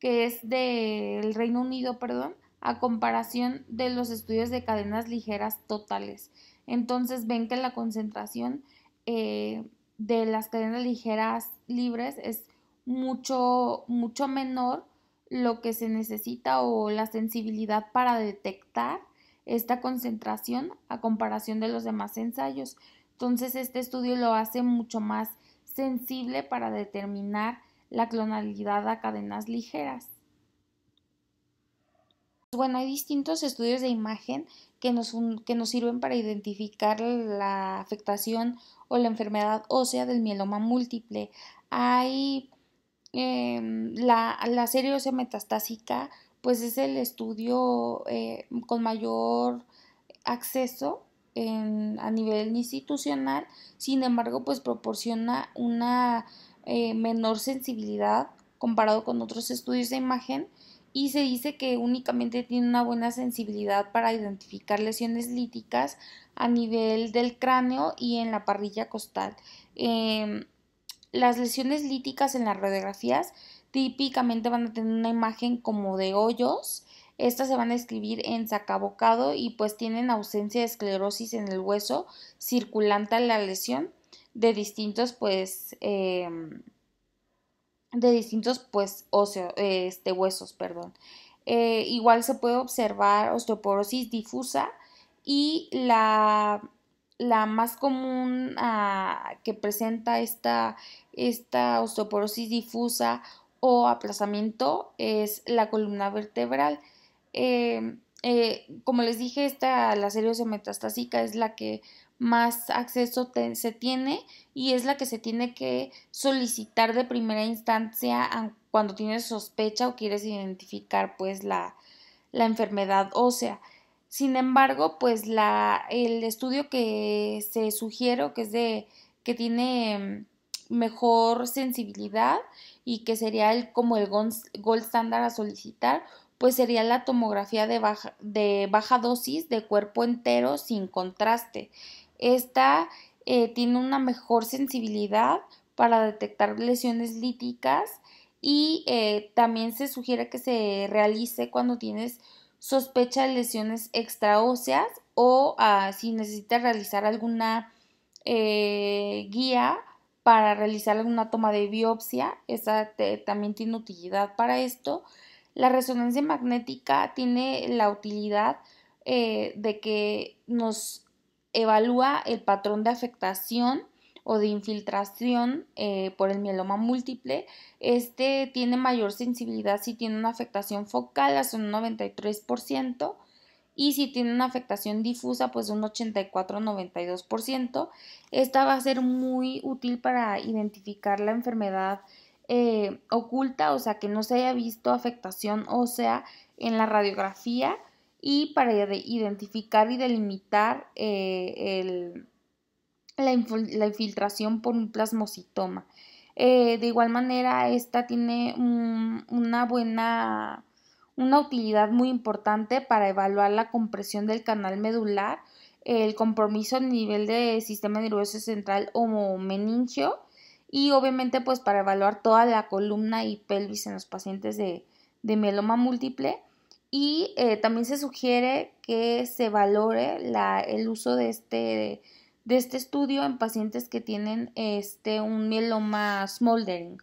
que es del Reino Unido, perdón, a comparación de los estudios de cadenas ligeras totales. Entonces ven que la concentración eh, de las cadenas ligeras libres es mucho, mucho menor lo que se necesita o la sensibilidad para detectar esta concentración a comparación de los demás ensayos. Entonces este estudio lo hace mucho más sensible para determinar la clonalidad a cadenas ligeras bueno, hay distintos estudios de imagen que nos, que nos sirven para identificar la afectación o la enfermedad ósea del mieloma múltiple. Hay em, la, la, serie ósea metastásica, pues es el estudio eh, con mayor acceso a nivel institucional, sin embargo, pues proporciona una eh, menor sensibilidad comparado con otros estudios de imagen y se dice que únicamente tiene una buena sensibilidad para identificar lesiones líticas a nivel del cráneo y en la parrilla costal. Em, las lesiones líticas en las radiografías típicamente van a tener una imagen como de hoyos. Estas se van a escribir en sacabocado y pues tienen ausencia de esclerosis en el hueso circulante a la lesión de distintos pues em, de distintos pues, este, huesos. Perdón. Eh, igual se puede observar osteoporosis difusa y la, la más común ah, que presenta esta, esta osteoporosis difusa o aplazamiento es la columna vertebral. Eh, eh, como les dije, esta, la serie metastásica es la que más acceso se tiene y es la que se tiene que solicitar de primera instancia cuando tienes sospecha o quieres identificar pues la, la enfermedad ósea. Sin embargo, pues la, el estudio que se sugiero que es de que tiene mejor sensibilidad y que sería el, como el gold standard a solicitar, pues sería la tomografía de baja, de baja dosis de cuerpo entero sin contraste. Esta eh, tiene una mejor sensibilidad para detectar lesiones líticas y eh, también se sugiere que se realice cuando tienes sospecha de lesiones extraóseas o ah, si necesitas realizar alguna eh, guía para realizar alguna toma de biopsia, esa también tiene utilidad para esto. La resonancia magnética tiene la utilidad de que nos evalúa el patrón de afectación o de infiltración eh, por el mieloma múltiple. Este tiene mayor sensibilidad si tiene una afectación focal, es un 93%, y si tiene una afectación difusa, pues un 84-92%. Esta va a ser muy útil para identificar la enfermedad eh, oculta, o sea, que no se haya visto afectación ósea en la radiografía y para identificar y delimitar eh, la, infiltración por un plasmocitoma. Eh, de igual manera, esta tiene una buena una utilidad muy importante para evaluar la compresión del canal medular, el compromiso a nivel del sistema nervioso central o meningio y obviamente pues para evaluar toda la columna y pelvis en los pacientes de, de mieloma múltiple y eh, también se sugiere que se valore el uso de este, de este estudio en pacientes que tienen este, un mieloma smoldering.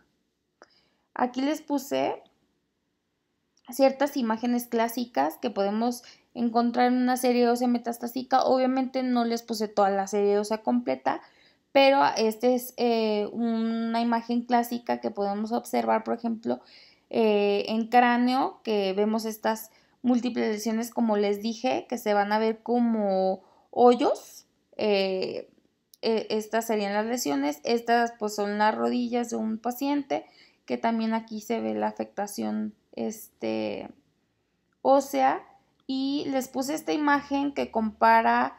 Aquí les puse ciertas imágenes clásicas que podemos encontrar en una serie ósea metastásica. Obviamente no les puse toda la serie ósea completa, pero esta es eh, una imagen clásica que podemos observar, por ejemplo, eh, en cráneo, que vemos estas múltiples lesiones, como les dije, que se van a ver como hoyos. Eh, eh, estas serían las lesiones. Estas pues son las rodillas de un paciente, que también aquí se ve la afectación este, ósea. Y les puse esta imagen que compara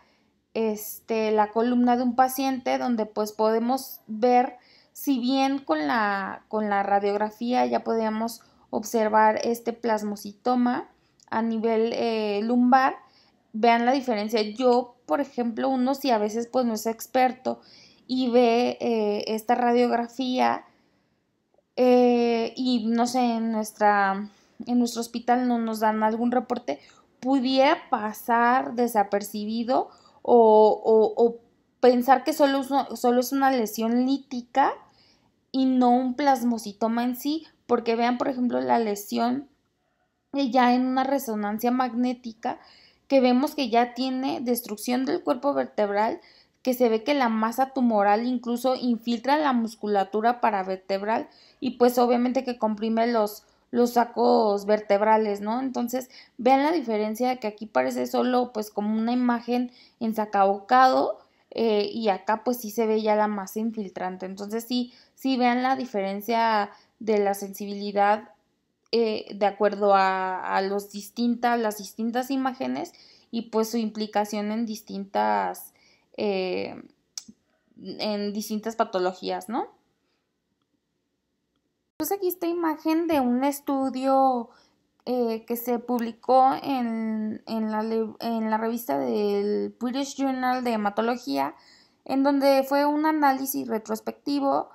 este, la columna de un paciente, donde pues podemos ver, si bien con la, con la radiografía ya podemos observar este plasmocitoma, a nivel eh, lumbar, vean la diferencia. Yo, por ejemplo, uno si a veces pues no es experto y ve eh, esta radiografía eh, y no sé, en, nuestra, en nuestro hospital no nos dan algún reporte, pudiera pasar desapercibido o, pensar que solo solo es una lesión lítica y no un plasmocitoma en sí, porque vean, por ejemplo, la lesión ya en una resonancia magnética que vemos que ya tiene destrucción del cuerpo vertebral, que se ve que la masa tumoral incluso infiltra la musculatura paravertebral y pues obviamente que comprime los, los sacos vertebrales, ¿no? Entonces, vean la diferencia que aquí parece solo pues como una imagen en sacabocado eh, y acá pues sí se ve ya la masa infiltrante. Entonces, sí, sí vean la diferencia de la sensibilidad eh, de acuerdo a, los distintas, las distintas imágenes y pues su implicación en distintas, eh, en distintas patologías, ¿no? Pues aquí esta imagen de un estudio eh, que se publicó en, la, en, la, revista del British Journal de Hematología, en donde fue un análisis retrospectivo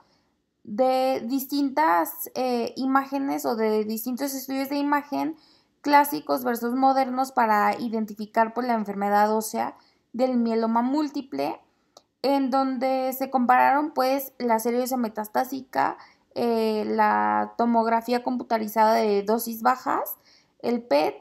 de distintas eh, imágenes o de distintos estudios de imagen clásicos versus modernos para identificar por pues, la enfermedad ósea del mieloma múltiple, en donde se compararon pues la serie metastásica, eh, la tomografía computarizada de dosis bajas, el PET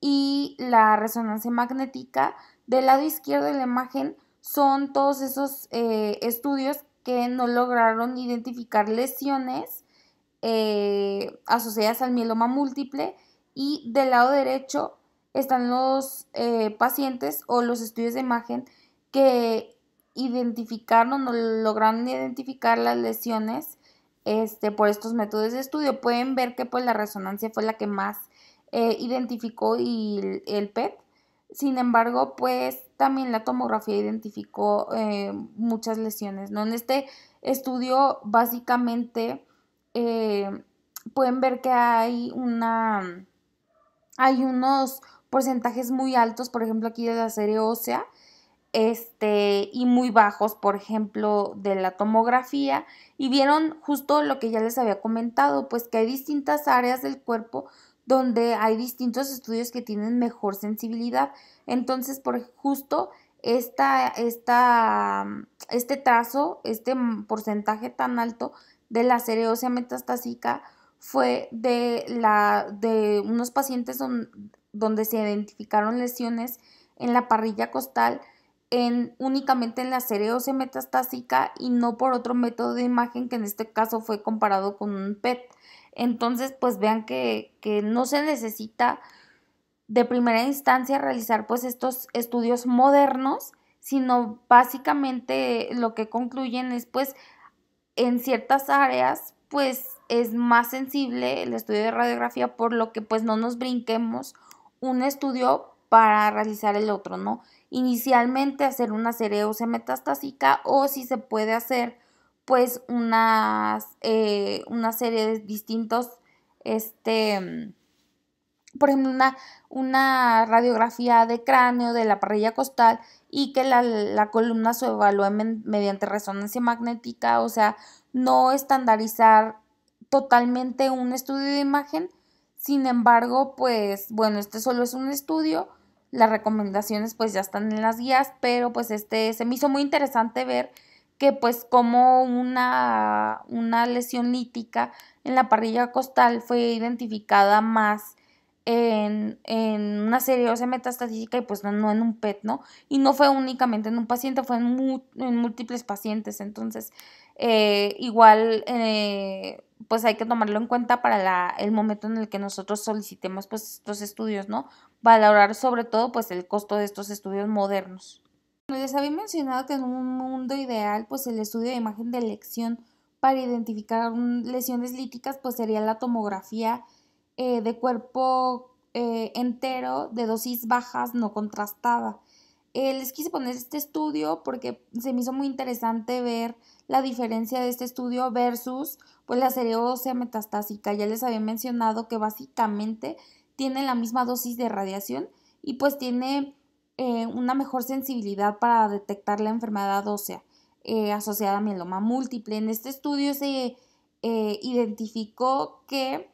y la resonancia magnética. Del lado izquierdo de la imagen son todos esos eh, estudios que no lograron identificar lesiones eh, asociadas al mieloma múltiple y del lado derecho están los eh, pacientes o los estudios de imagen que identificaron o lograron identificar las lesiones este, por estos métodos de estudio. Pueden ver que pues, la resonancia fue la que más eh, identificó y el PET sin embargo, pues también la tomografía identificó eh, muchas lesiones, ¿no? En este estudio básicamente eh, pueden ver que hay una, hay unos porcentajes muy altos, por ejemplo, aquí de la serie ósea, este, y muy bajos, por ejemplo, de la tomografía, y vieron justo lo que ya les había comentado, pues que hay distintas áreas del cuerpo donde hay distintos estudios que tienen mejor sensibilidad. Entonces, por justo esta, esta, mm, este trazo, este mm, porcentaje tan alto de la cereosia metastásica fue de, la, de unos pacientes donde se identificaron lesiones en la parrilla costal en, únicamente en la cereosia metastásica y no por otro método de imagen que en este caso fue comparado con un PET. Entonces, pues vean que, que no se necesita de primera instancia realizar pues estos estudios modernos, sino básicamente lo que concluyen es pues en ciertas áreas pues es más sensible el estudio de radiografía por lo que pues no nos brinquemos un estudio para realizar el otro, ¿no? Inicialmente hacer una cereusia metastásica o si se puede hacer pues unas, eh, una serie de distintos, este, mm, por ejemplo, una, una, radiografía de cráneo de la parrilla costal y que la, la columna se evalúe mediante resonancia magnética, o sea, no estandarizar totalmente un estudio de imagen, sin embargo, pues bueno, este solo es un estudio, las recomendaciones pues ya están en las guías, pero pues este se me hizo muy interesante ver que pues como una, lesión lítica en la parrilla costal fue identificada más en, una una de metastatística y pues no, en un PET, ¿no? Y no fue únicamente en un paciente, fue en, múltiples pacientes, entonces eh, igual eh, pues hay que tomarlo en cuenta para el momento en el que nosotros solicitemos pues estos estudios, ¿no? Valorar sobre todo pues el costo de estos estudios modernos. Les había mencionado que en un mundo ideal, pues el estudio de imagen de elección para identificar lesiones líticas, pues sería la tomografía eh, de cuerpo eh, entero de dosis bajas no contrastada. Eh, les quise poner este estudio porque se me hizo muy interesante ver la diferencia de este estudio versus pues la ósea metastásica. Ya les había mencionado que básicamente tiene la misma dosis de radiación y pues tiene eh, una mejor sensibilidad para detectar la enfermedad ósea eh, asociada a mieloma múltiple. En este estudio se eh, identificó que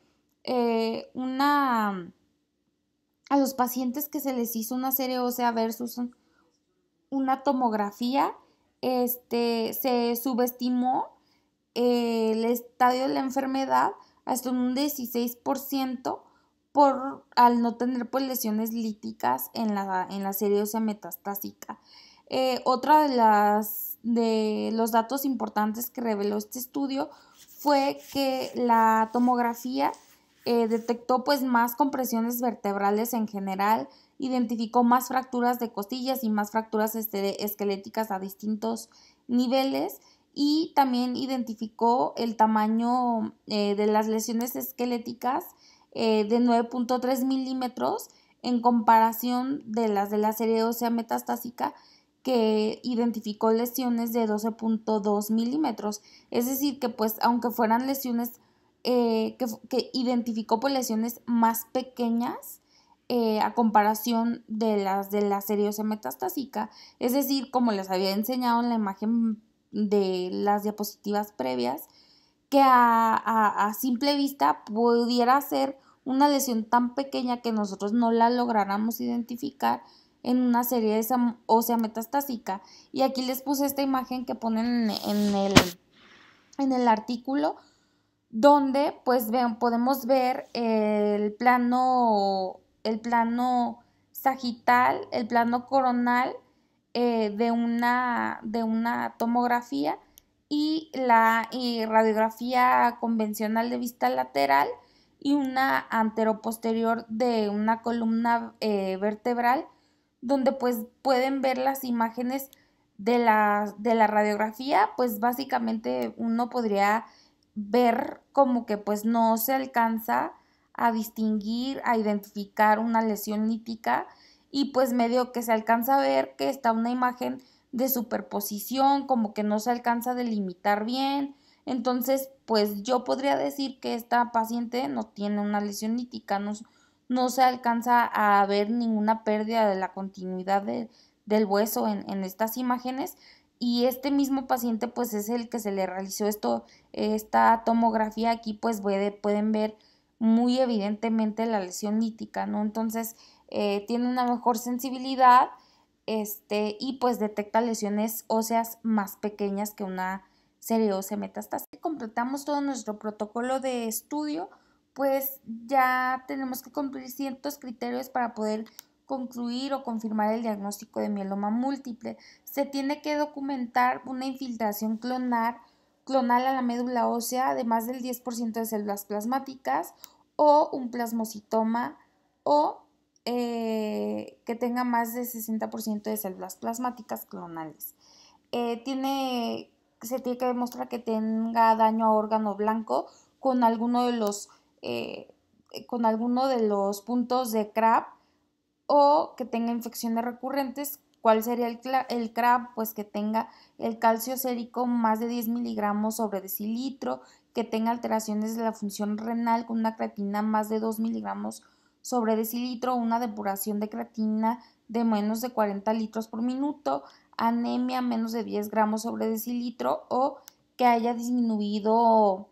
a los pacientes que se les hizo una serie ósea versus una tomografía, este, se subestimó el estadio de la enfermedad hasta un 16% por, al no tener pues, lesiones líticas en la, en la metastásica. Eh, otra de, las, de los datos importantes que reveló este estudio fue que la tomografía eh, detectó pues, más compresiones vertebrales en general, identificó más fracturas de costillas y más fracturas este, esqueléticas a distintos niveles y también identificó el tamaño eh, de las lesiones esqueléticas eh, de 9.3 milímetros en comparación de las de la serie ósea metastásica que identificó lesiones de 12.2 milímetros. Es decir, que pues aunque fueran lesiones eh, que, identificó por pues, lesiones más pequeñas eh, a comparación de las de la serie ósea metastásica, es decir, como les había enseñado en la imagen de las diapositivas previas, que a, simple vista pudiera ser una lesión tan pequeña que nosotros no la lográramos identificar en una serie de ósea metastásica. Y aquí les puse esta imagen que ponen en el, artículo, donde pues podemos ver el plano, el plano sagital, el plano coronal eh, de, de una tomografía y la radiografía convencional de vista lateral y una anteroposterior de una columna eh, vertebral donde pues pueden ver las imágenes de la, de la radiografía pues básicamente uno podría ver como que pues no se alcanza a distinguir, a identificar una lesión nítica y pues medio que se alcanza a ver que está una imagen de superposición, como que no se alcanza a delimitar bien. Entonces, pues yo podría decir que esta paciente no tiene una lesión nítica, no, se alcanza a ver ninguna pérdida de la continuidad del hueso en, estas imágenes. Y este mismo paciente, pues es el que se le realizó esto, esta tomografía aquí, pues pueden ver muy evidentemente la lesión nítica, ¿no? Entonces, eh, tiene una mejor sensibilidad este, y pues detecta lesiones óseas más pequeñas que una serie ósea metastásica. Completamos todo nuestro protocolo de estudio, pues ya tenemos que cumplir ciertos criterios para poder concluir o confirmar el diagnóstico de mieloma múltiple. Se tiene que documentar una infiltración clonar, clonal a la médula ósea de más del 10% de células plasmáticas o un plasmocitoma o eh, que tenga más de 60% de células plasmáticas clonales. Eh, tiene, se tiene que demostrar que tenga daño a órgano blanco con alguno de los, eh, con alguno de los puntos de CRAP o que tenga infecciones recurrentes. ¿Cuál sería el, el Pues que tenga el calcio sérico más de 10 miligramos sobre decilitro, que tenga alteraciones de la función renal con una creatina más de 2 miligramos sobre decilitro una depuración de creatina de menos de 40 litros por minuto, anemia menos de 10 gramos sobre decilitro o que haya disminuido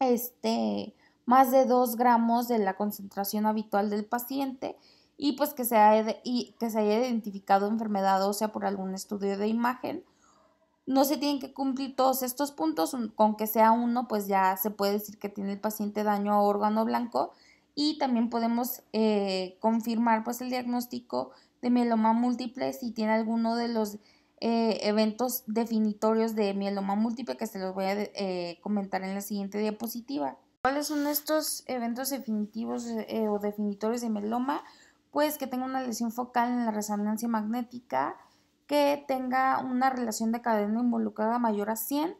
este, más de 2 gramos de la concentración habitual del paciente y pues que se, haya, que se haya identificado enfermedad ósea por algún estudio de imagen. No se tienen que cumplir todos estos puntos, con que sea uno pues ya se puede decir que tiene el paciente daño a órgano blanco y también podemos eh, confirmar pues el diagnóstico de mieloma múltiple si tiene alguno de los eh, eventos definitorios de mieloma múltiple que se los voy a eh, comentar en la siguiente diapositiva. ¿Cuáles son estos eventos definitivos o definitorios de mieloma? Pues que tenga una lesión focal en la resonancia magnética, que tenga una relación de cadena involucrada mayor a 100,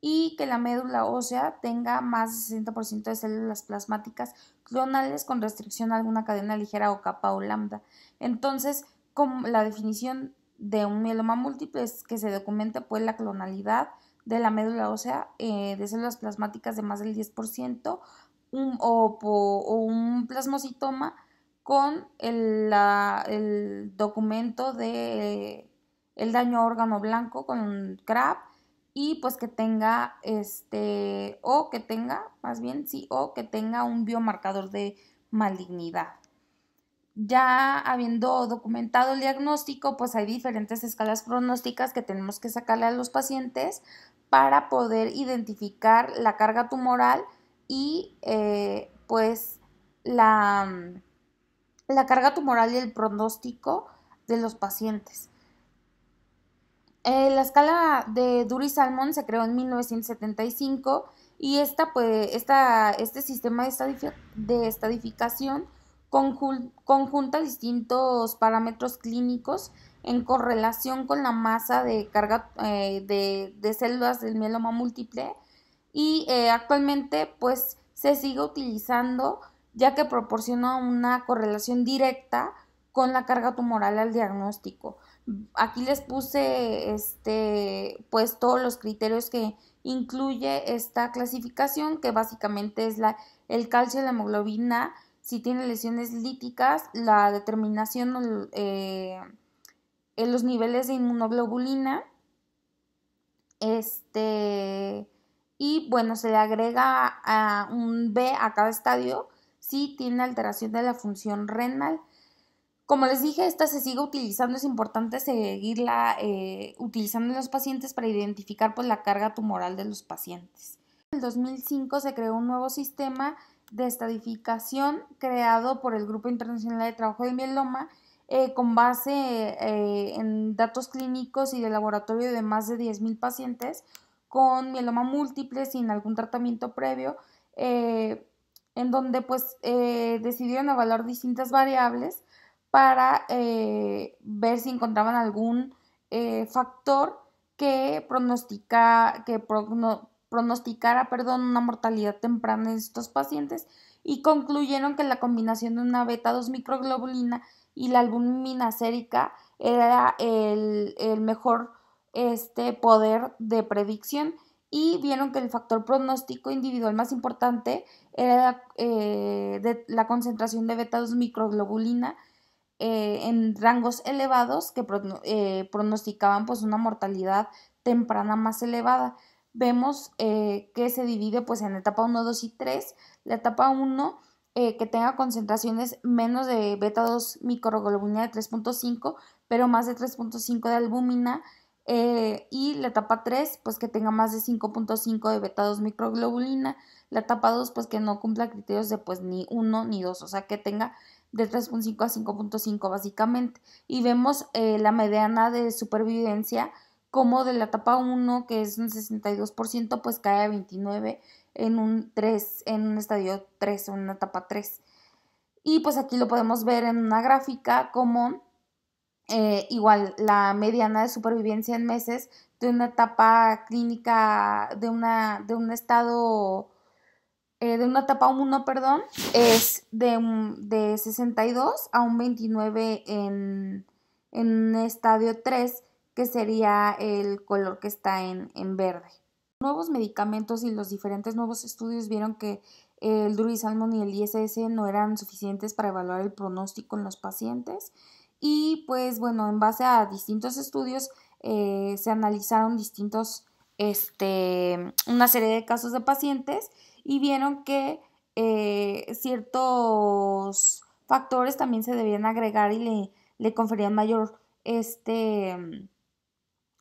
y que la médula ósea tenga más del 60% de células plasmáticas clonales con restricción a alguna cadena ligera o capa o lambda. Entonces, como la definición de un mieloma múltiple es que se documenta pues la clonalidad de la médula ósea eh, de células plasmáticas de más del 10% o, un plasmocitoma con el, documento de el daño a órgano blanco con CRAP y pues que tenga este o que tenga, más bien sí, o que tenga un biomarcador de malignidad. Ya habiendo documentado el diagnóstico, pues hay diferentes escalas pronósticas que tenemos que sacarle a los pacientes para poder identificar la carga tumoral y eh, pues la carga tumoral y el pronóstico de los pacientes. Eh, la escala de Dury Salmon se creó en 1975 y pues, este sistema de, estadificación conjunta distintos parámetros clínicos en correlación con la masa de carga eh, de, células del mieloma múltiple y eh, actualmente pues se sigue utilizando ya que proporciona una correlación directa con la carga tumoral al diagnóstico. Aquí les puse este, pues todos los criterios que incluye esta clasificación, que básicamente es la, el calcio, de la hemoglobina, si tiene lesiones líticas, la determinación eh, en los niveles de inmunoglobulina. Este, y bueno, se le agrega a un B a cada estadio si tiene alteración de la función renal como les dije, esta se sigue utilizando, es importante seguirla eh, utilizando en los pacientes para identificar pues, la carga tumoral de los pacientes. En el 2005 se creó un nuevo sistema de estadificación creado por el Grupo Internacional de Trabajo de Mieloma eh, con base eh, en datos clínicos y de laboratorio de más de 10.000 pacientes con mieloma múltiple sin algún tratamiento previo, en donde pues decidieron evaluar distintas variables para eh, ver si encontraban algún eh, factor que, que pronosticara perdón, una mortalidad temprana en estos pacientes y concluyeron que la combinación de una beta-2 microglobulina y la albumina sérica era el, mejor este, poder de predicción y vieron que el factor pronóstico individual más importante era eh, la concentración de beta-2 microglobulina eh, en rangos elevados que eh, pronosticaban pues una mortalidad temprana más elevada. Vemos eh, que se divide pues en etapa 1, 2 y 3. La etapa 1 que tenga concentraciones menos de beta 2 microglobulina de 3.5 pero más de 3.5 de albúmina y la etapa 3 pues que tenga más de 5.5 de beta 2 microglobulina. La etapa 2 pues que no cumpla criterios de pues ni 1 ni 2 o sea que tenga de 3.5 a 5.5 básicamente. Y vemos eh, la mediana de supervivencia como de la etapa 1, que es un 62%, pues cae a 29 en un 3, en un estadio 3, en una etapa 3. Y pues aquí lo podemos ver en una gráfica como eh, igual la mediana de supervivencia en meses de una etapa clínica, de, una, de un estado eh, de una etapa 1, perdón, es de, 62 a un 29 en, un estadio 3, que sería el color que está en, verde. Nuevos medicamentos y los diferentes nuevos estudios vieron que el Salmon y el ISS no eran suficientes para evaluar el pronóstico en los pacientes y pues bueno, en base a distintos estudios eh, se analizaron distintos, este, una serie de casos de pacientes y vieron que eh, ciertos factores también se debían agregar y le, conferían mayor, este,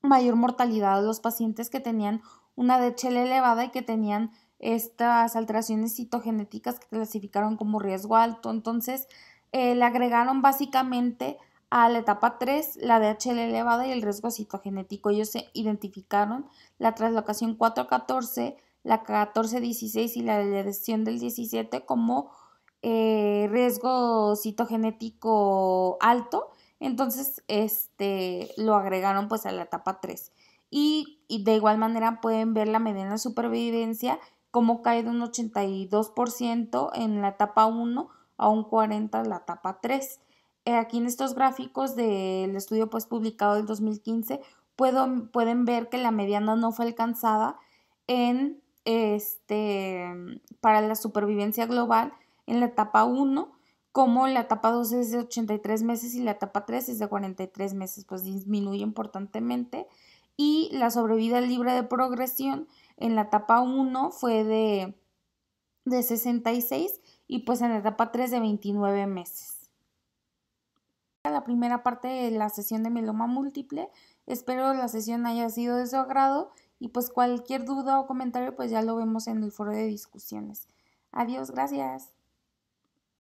mayor mortalidad a los pacientes que tenían una DHL elevada y que tenían estas alteraciones citogenéticas que clasificaron como riesgo alto. Entonces, eh, le agregaron básicamente a la etapa 3 la DHL elevada y el riesgo citogenético. Ellos se identificaron la traslocación 4-14 la 14-16 y la lesión del 17 como eh, riesgo citogenético alto. Entonces, este, lo agregaron pues a la etapa 3. Y, de igual manera pueden ver la mediana supervivencia como cae de un 82% en la etapa 1 a un 40% en la etapa 3. Eh, aquí en estos gráficos del estudio pues publicado del 2015 pueden ver que la mediana no fue alcanzada en este, para la supervivencia global en la etapa 1, como la etapa 2 es de 83 meses y la etapa 3 es de 43 meses, pues disminuye importantemente. Y la sobrevida libre de progresión en la etapa 1 fue de, 66 y pues en la etapa 3 de 29 meses. La primera parte de la sesión de mieloma múltiple. Espero la sesión haya sido de su agrado y pues cualquier duda o comentario, pues ya lo vemos en el foro de discusiones. Adiós, gracias.